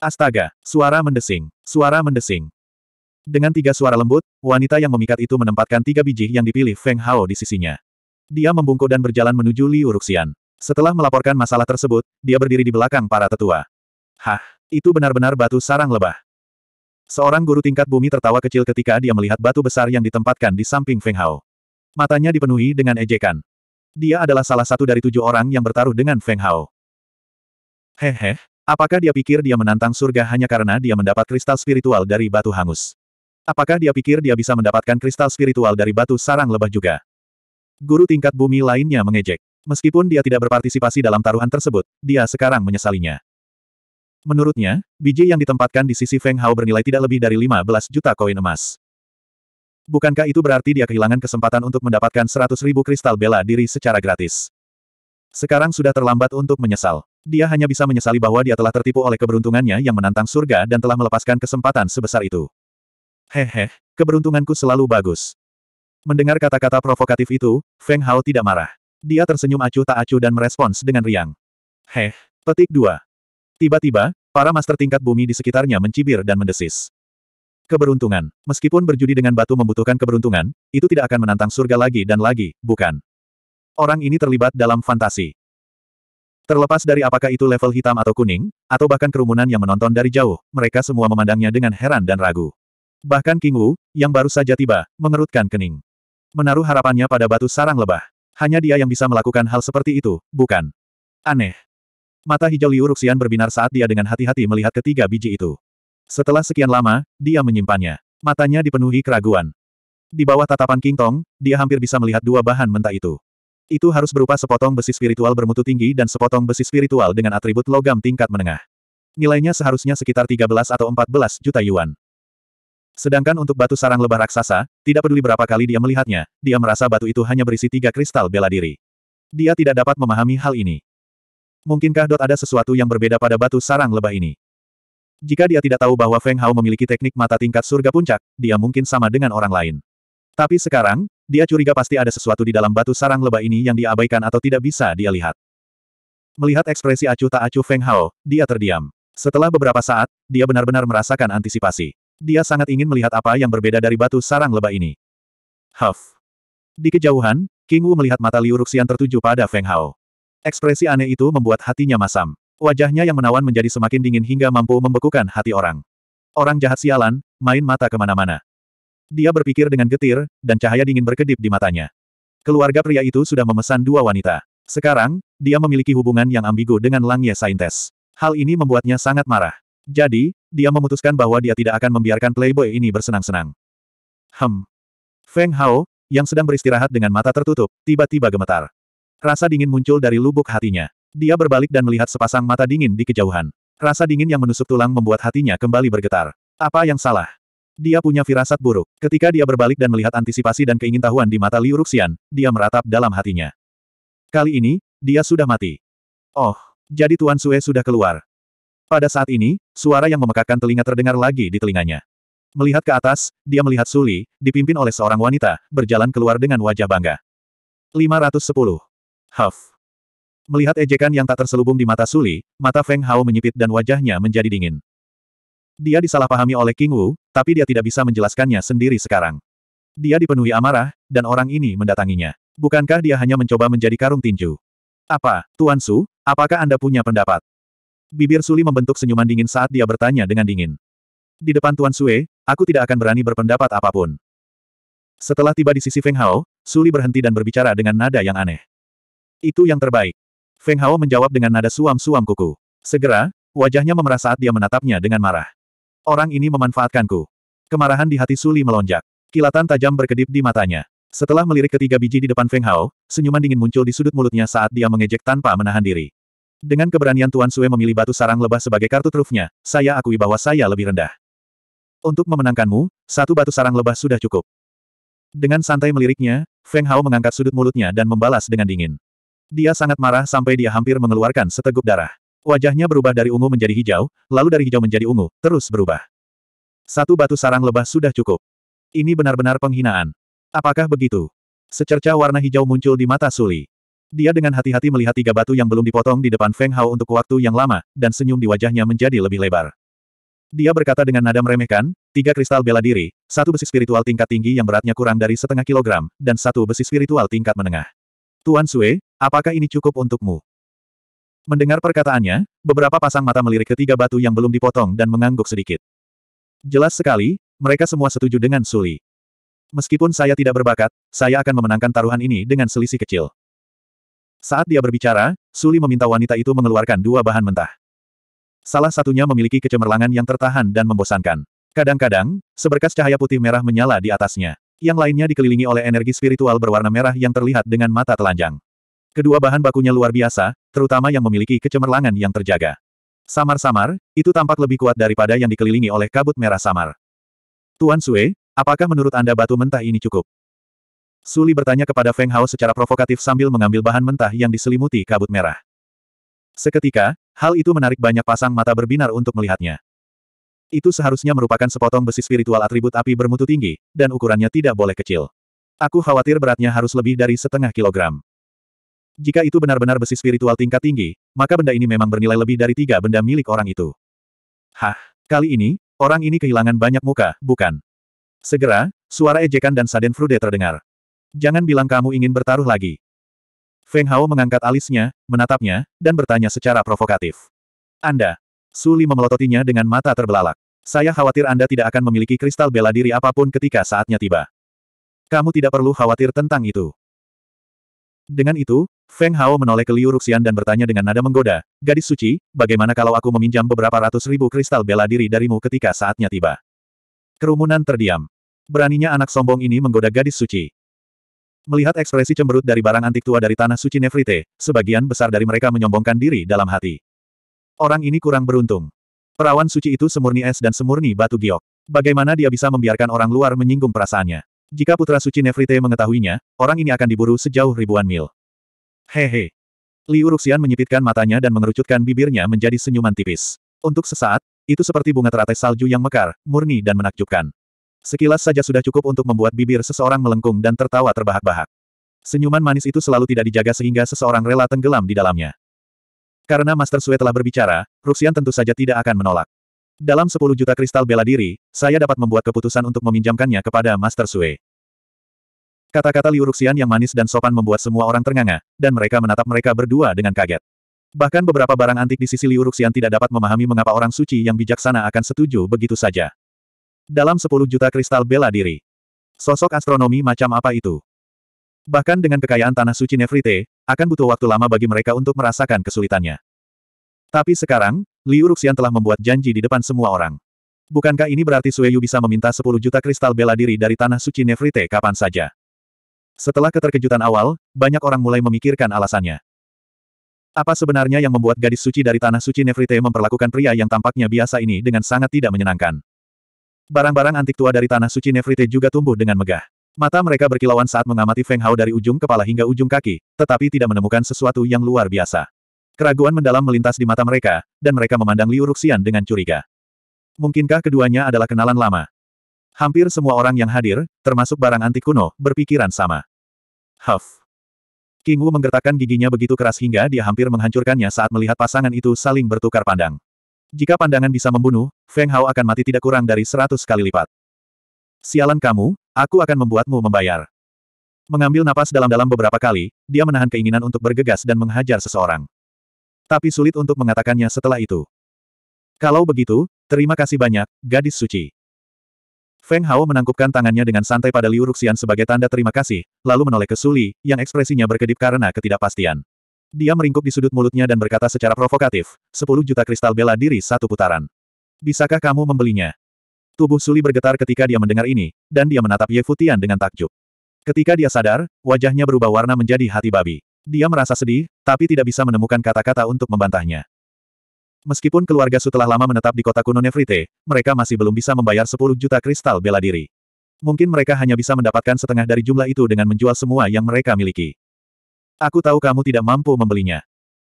Astaga, suara mendesing, suara mendesing. Dengan tiga suara lembut, wanita yang memikat itu menempatkan tiga biji yang dipilih Feng Hao di sisinya. Dia membungkuk dan berjalan menuju Liu Ruxian. Setelah melaporkan masalah tersebut, dia berdiri di belakang para tetua. Hah, itu benar-benar batu sarang lebah. Seorang guru tingkat bumi tertawa kecil ketika dia melihat batu besar yang ditempatkan di samping Feng Hao. Matanya dipenuhi dengan ejekan. Dia adalah salah satu dari tujuh orang yang bertaruh dengan Feng Hao. Hehe, Apakah dia pikir dia menantang surga hanya karena dia mendapat kristal spiritual dari batu hangus? Apakah dia pikir dia bisa mendapatkan kristal spiritual dari batu sarang lebah juga? Guru tingkat bumi lainnya mengejek. Meskipun dia tidak berpartisipasi dalam taruhan tersebut, dia sekarang menyesalinya. Menurutnya, biji yang ditempatkan di sisi Feng Hao bernilai tidak lebih dari 15 juta koin emas. Bukankah itu berarti dia kehilangan kesempatan untuk mendapatkan 100 ribu kristal bela diri secara gratis? Sekarang sudah terlambat untuk menyesal. Dia hanya bisa menyesali bahwa dia telah tertipu oleh keberuntungannya yang menantang surga dan telah melepaskan kesempatan sebesar itu. Hehe, keberuntunganku selalu bagus. Mendengar kata-kata provokatif itu, Feng Hao tidak marah. Dia tersenyum acuh tak acuh dan merespons dengan riang. Heh, petik dua. Tiba-tiba, para master tingkat bumi di sekitarnya mencibir dan mendesis. Keberuntungan. Meskipun berjudi dengan batu membutuhkan keberuntungan, itu tidak akan menantang surga lagi dan lagi, bukan? Orang ini terlibat dalam fantasi. Terlepas dari apakah itu level hitam atau kuning, atau bahkan kerumunan yang menonton dari jauh, mereka semua memandangnya dengan heran dan ragu. Bahkan King Wu, yang baru saja tiba, mengerutkan kening. Menaruh harapannya pada batu sarang lebah. Hanya dia yang bisa melakukan hal seperti itu, bukan? Aneh. Mata hijau Liu Ruxian berbinar saat dia dengan hati-hati melihat ketiga biji itu. Setelah sekian lama, dia menyimpannya. Matanya dipenuhi keraguan. Di bawah tatapan King Tong, dia hampir bisa melihat dua bahan mentah itu. Itu harus berupa sepotong besi spiritual bermutu tinggi dan sepotong besi spiritual dengan atribut logam tingkat menengah. Nilainya seharusnya sekitar 13 atau 14 juta yuan. Sedangkan untuk batu sarang lebah raksasa, tidak peduli berapa kali dia melihatnya, dia merasa batu itu hanya berisi tiga kristal bela diri. Dia tidak dapat memahami hal ini. Mungkinkah Dot ada sesuatu yang berbeda pada batu sarang lebah ini? Jika dia tidak tahu bahwa Feng Hao memiliki teknik mata tingkat surga puncak, dia mungkin sama dengan orang lain. Tapi sekarang, dia curiga pasti ada sesuatu di dalam batu sarang lebah ini yang diabaikan atau tidak bisa dia lihat. Melihat ekspresi acuh tak acuh Feng Hao, dia terdiam. Setelah beberapa saat, dia benar-benar merasakan antisipasi. Dia sangat ingin melihat apa yang berbeda dari batu sarang lebah ini. Huff. Di kejauhan, King Wu melihat mata Liu Ruxian tertuju pada Feng Hao. Ekspresi aneh itu membuat hatinya masam. Wajahnya yang menawan menjadi semakin dingin hingga mampu membekukan hati orang. Orang jahat sialan, main mata kemana-mana. Dia berpikir dengan getir, dan cahaya dingin berkedip di matanya. Keluarga pria itu sudah memesan dua wanita. Sekarang, dia memiliki hubungan yang ambigu dengan Lang Ye Saintes. Hal ini membuatnya sangat marah. Jadi, dia memutuskan bahwa dia tidak akan membiarkan playboy ini bersenang-senang. Hem. Feng Hao, yang sedang beristirahat dengan mata tertutup, tiba-tiba gemetar. Rasa dingin muncul dari lubuk hatinya. Dia berbalik dan melihat sepasang mata dingin di kejauhan. Rasa dingin yang menusuk tulang membuat hatinya kembali bergetar. Apa yang salah? Dia punya firasat buruk. Ketika dia berbalik dan melihat antisipasi dan keingintahuan di mata Liu Ruxian, dia meratap dalam hatinya. Kali ini, dia sudah mati. Oh, jadi Tuan Sue sudah keluar. Pada saat ini, suara yang memekakkan telinga terdengar lagi di telinganya. Melihat ke atas, dia melihat Suli, dipimpin oleh seorang wanita, berjalan keluar dengan wajah bangga. 510. Huff. Melihat ejekan yang tak terselubung di mata Suli, mata Feng Hao menyipit dan wajahnya menjadi dingin. Dia disalahpahami oleh King Wu, tapi dia tidak bisa menjelaskannya sendiri sekarang. Dia dipenuhi amarah, dan orang ini mendatanginya. Bukankah dia hanya mencoba menjadi karung tinju? Apa, Tuan Su, apakah Anda punya pendapat? Bibir Suli membentuk senyuman dingin saat dia bertanya dengan dingin. Di depan Tuan Sue, aku tidak akan berani berpendapat apapun. Setelah tiba di sisi Feng Hao, Suli berhenti dan berbicara dengan nada yang aneh. Itu yang terbaik. Feng Hao menjawab dengan nada suam-suam kuku. Segera, wajahnya memerah saat dia menatapnya dengan marah. Orang ini memanfaatkanku. Kemarahan di hati Suli melonjak. Kilatan tajam berkedip di matanya. Setelah melirik ketiga biji di depan Feng Hao, senyuman dingin muncul di sudut mulutnya saat dia mengejek tanpa menahan diri. Dengan keberanian Tuan Sue memilih batu sarang lebah sebagai kartu trufnya, saya akui bahwa saya lebih rendah. Untuk memenangkanmu, satu batu sarang lebah sudah cukup. Dengan santai meliriknya, Feng Hao mengangkat sudut mulutnya dan membalas dengan dingin. Dia sangat marah sampai dia hampir mengeluarkan seteguk darah. Wajahnya berubah dari ungu menjadi hijau, lalu dari hijau menjadi ungu, terus berubah. Satu batu sarang lebah sudah cukup. Ini benar-benar penghinaan. Apakah begitu? Secerca warna hijau muncul di mata Suli. Dia dengan hati-hati melihat tiga batu yang belum dipotong di depan Feng Hao untuk waktu yang lama, dan senyum di wajahnya menjadi lebih lebar. Dia berkata dengan nada meremehkan, tiga kristal bela diri, satu besi spiritual tingkat tinggi yang beratnya kurang dari setengah kilogram, dan satu besi spiritual tingkat menengah. Tuan Sue, apakah ini cukup untukmu? Mendengar perkataannya, beberapa pasang mata melirik ketiga batu yang belum dipotong dan mengangguk sedikit. Jelas sekali, mereka semua setuju dengan Suli. Meskipun saya tidak berbakat, saya akan memenangkan taruhan ini dengan selisih kecil. Saat dia berbicara, Suli meminta wanita itu mengeluarkan dua bahan mentah. Salah satunya memiliki kecemerlangan yang tertahan dan membosankan. Kadang-kadang, seberkas cahaya putih merah menyala di atasnya. Yang lainnya dikelilingi oleh energi spiritual berwarna merah yang terlihat dengan mata telanjang. Kedua bahan bakunya luar biasa, terutama yang memiliki kecemerlangan yang terjaga. Samar-samar, itu tampak lebih kuat daripada yang dikelilingi oleh kabut merah samar. Tuan Sue, apakah menurut Anda batu mentah ini cukup? Suli bertanya kepada Feng Hao secara provokatif sambil mengambil bahan mentah yang diselimuti kabut merah. Seketika, hal itu menarik banyak pasang mata berbinar untuk melihatnya. Itu seharusnya merupakan sepotong besi spiritual atribut api bermutu tinggi, dan ukurannya tidak boleh kecil. Aku khawatir beratnya harus lebih dari setengah kilogram. Jika itu benar-benar besi spiritual tingkat tinggi, maka benda ini memang bernilai lebih dari tiga benda milik orang itu. Hah, kali ini, orang ini kehilangan banyak muka, bukan? Segera, suara ejekan dan saden frude terdengar. Jangan bilang kamu ingin bertaruh lagi. Feng Hao mengangkat alisnya, menatapnya, dan bertanya secara provokatif. Anda. Suli memelototinya dengan mata terbelalak. Saya khawatir Anda tidak akan memiliki kristal bela diri apapun ketika saatnya tiba. Kamu tidak perlu khawatir tentang itu. Dengan itu, Feng Hao menoleh ke Liu Ruxian dan bertanya dengan nada menggoda, Gadis suci, bagaimana kalau aku meminjam beberapa ratus ribu kristal bela diri darimu ketika saatnya tiba? Kerumunan terdiam. Beraninya anak sombong ini menggoda gadis suci. Melihat ekspresi cemberut dari barang antik tua dari tanah suci Nefrite, sebagian besar dari mereka menyombongkan diri dalam hati. Orang ini kurang beruntung. Perawan suci itu semurni es dan semurni batu giok. Bagaimana dia bisa membiarkan orang luar menyinggung perasaannya? Jika putra suci Nefrite mengetahuinya, orang ini akan diburu sejauh ribuan mil. Hehe. He. Liu Ruxian menyipitkan matanya dan mengerucutkan bibirnya menjadi senyuman tipis. Untuk sesaat, itu seperti bunga teratai salju yang mekar, murni dan menakjubkan. Sekilas saja sudah cukup untuk membuat bibir seseorang melengkung dan tertawa terbahak-bahak. Senyuman manis itu selalu tidak dijaga sehingga seseorang rela tenggelam di dalamnya. Karena Master Sue telah berbicara, Ruxian tentu saja tidak akan menolak. Dalam 10 juta kristal bela diri, saya dapat membuat keputusan untuk meminjamkannya kepada Master Sue. Kata-kata Liu Ruxian yang manis dan sopan membuat semua orang ternganga, dan mereka menatap mereka berdua dengan kaget. Bahkan beberapa barang antik di sisi Liu Ruxian tidak dapat memahami mengapa orang suci yang bijaksana akan setuju begitu saja. Dalam 10 juta kristal bela diri. Sosok astronomi macam apa itu? Bahkan dengan kekayaan tanah suci Nefrite, akan butuh waktu lama bagi mereka untuk merasakan kesulitannya. Tapi sekarang, Liu Ruxian telah membuat janji di depan semua orang. Bukankah ini berarti Sueyu bisa meminta 10 juta kristal bela diri dari tanah suci Nefrite kapan saja? Setelah keterkejutan awal, banyak orang mulai memikirkan alasannya. Apa sebenarnya yang membuat gadis suci dari tanah suci Nefrite memperlakukan pria yang tampaknya biasa ini dengan sangat tidak menyenangkan? Barang-barang antik tua dari tanah suci Nefrite juga tumbuh dengan megah. Mata mereka berkilauan saat mengamati Feng Hao dari ujung kepala hingga ujung kaki, tetapi tidak menemukan sesuatu yang luar biasa. Keraguan mendalam melintas di mata mereka, dan mereka memandang Liu Ruxian dengan curiga. Mungkinkah keduanya adalah kenalan lama? Hampir semua orang yang hadir, termasuk barang antik kuno, berpikiran sama. Huff. King Wu menggertakkan giginya begitu keras hingga dia hampir menghancurkannya saat melihat pasangan itu saling bertukar pandang. Jika pandangan bisa membunuh, Feng Hao akan mati tidak kurang dari seratus kali lipat. Sialan kamu, aku akan membuatmu membayar. Mengambil napas dalam-dalam beberapa kali, dia menahan keinginan untuk bergegas dan menghajar seseorang tapi sulit untuk mengatakannya setelah itu. Kalau begitu, terima kasih banyak, gadis suci. Feng Hao menangkupkan tangannya dengan santai pada Liu Ruxian sebagai tanda terima kasih, lalu menoleh ke Suli, yang ekspresinya berkedip karena ketidakpastian. Dia meringkuk di sudut mulutnya dan berkata secara provokatif, 10 juta kristal bela diri satu putaran. Bisakah kamu membelinya? Tubuh Suli bergetar ketika dia mendengar ini, dan dia menatap Ye Futian dengan takjub. Ketika dia sadar, wajahnya berubah warna menjadi hati babi. Dia merasa sedih, tapi tidak bisa menemukan kata-kata untuk membantahnya. Meskipun keluarga Su telah lama menetap di kota kuno Nefrite, mereka masih belum bisa membayar 10 juta kristal bela diri. Mungkin mereka hanya bisa mendapatkan setengah dari jumlah itu dengan menjual semua yang mereka miliki. Aku tahu kamu tidak mampu membelinya.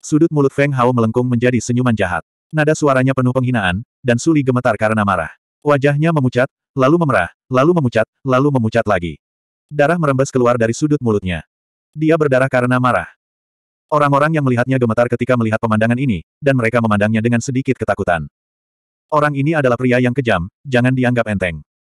Sudut mulut Feng Hao melengkung menjadi senyuman jahat. Nada suaranya penuh penghinaan, dan Suli gemetar karena marah. Wajahnya memucat, lalu memerah, lalu memucat, lalu memucat lagi. Darah merembes keluar dari sudut mulutnya. Dia berdarah karena marah. Orang-orang yang melihatnya gemetar ketika melihat pemandangan ini, dan mereka memandangnya dengan sedikit ketakutan. Orang ini adalah pria yang kejam, jangan dianggap enteng.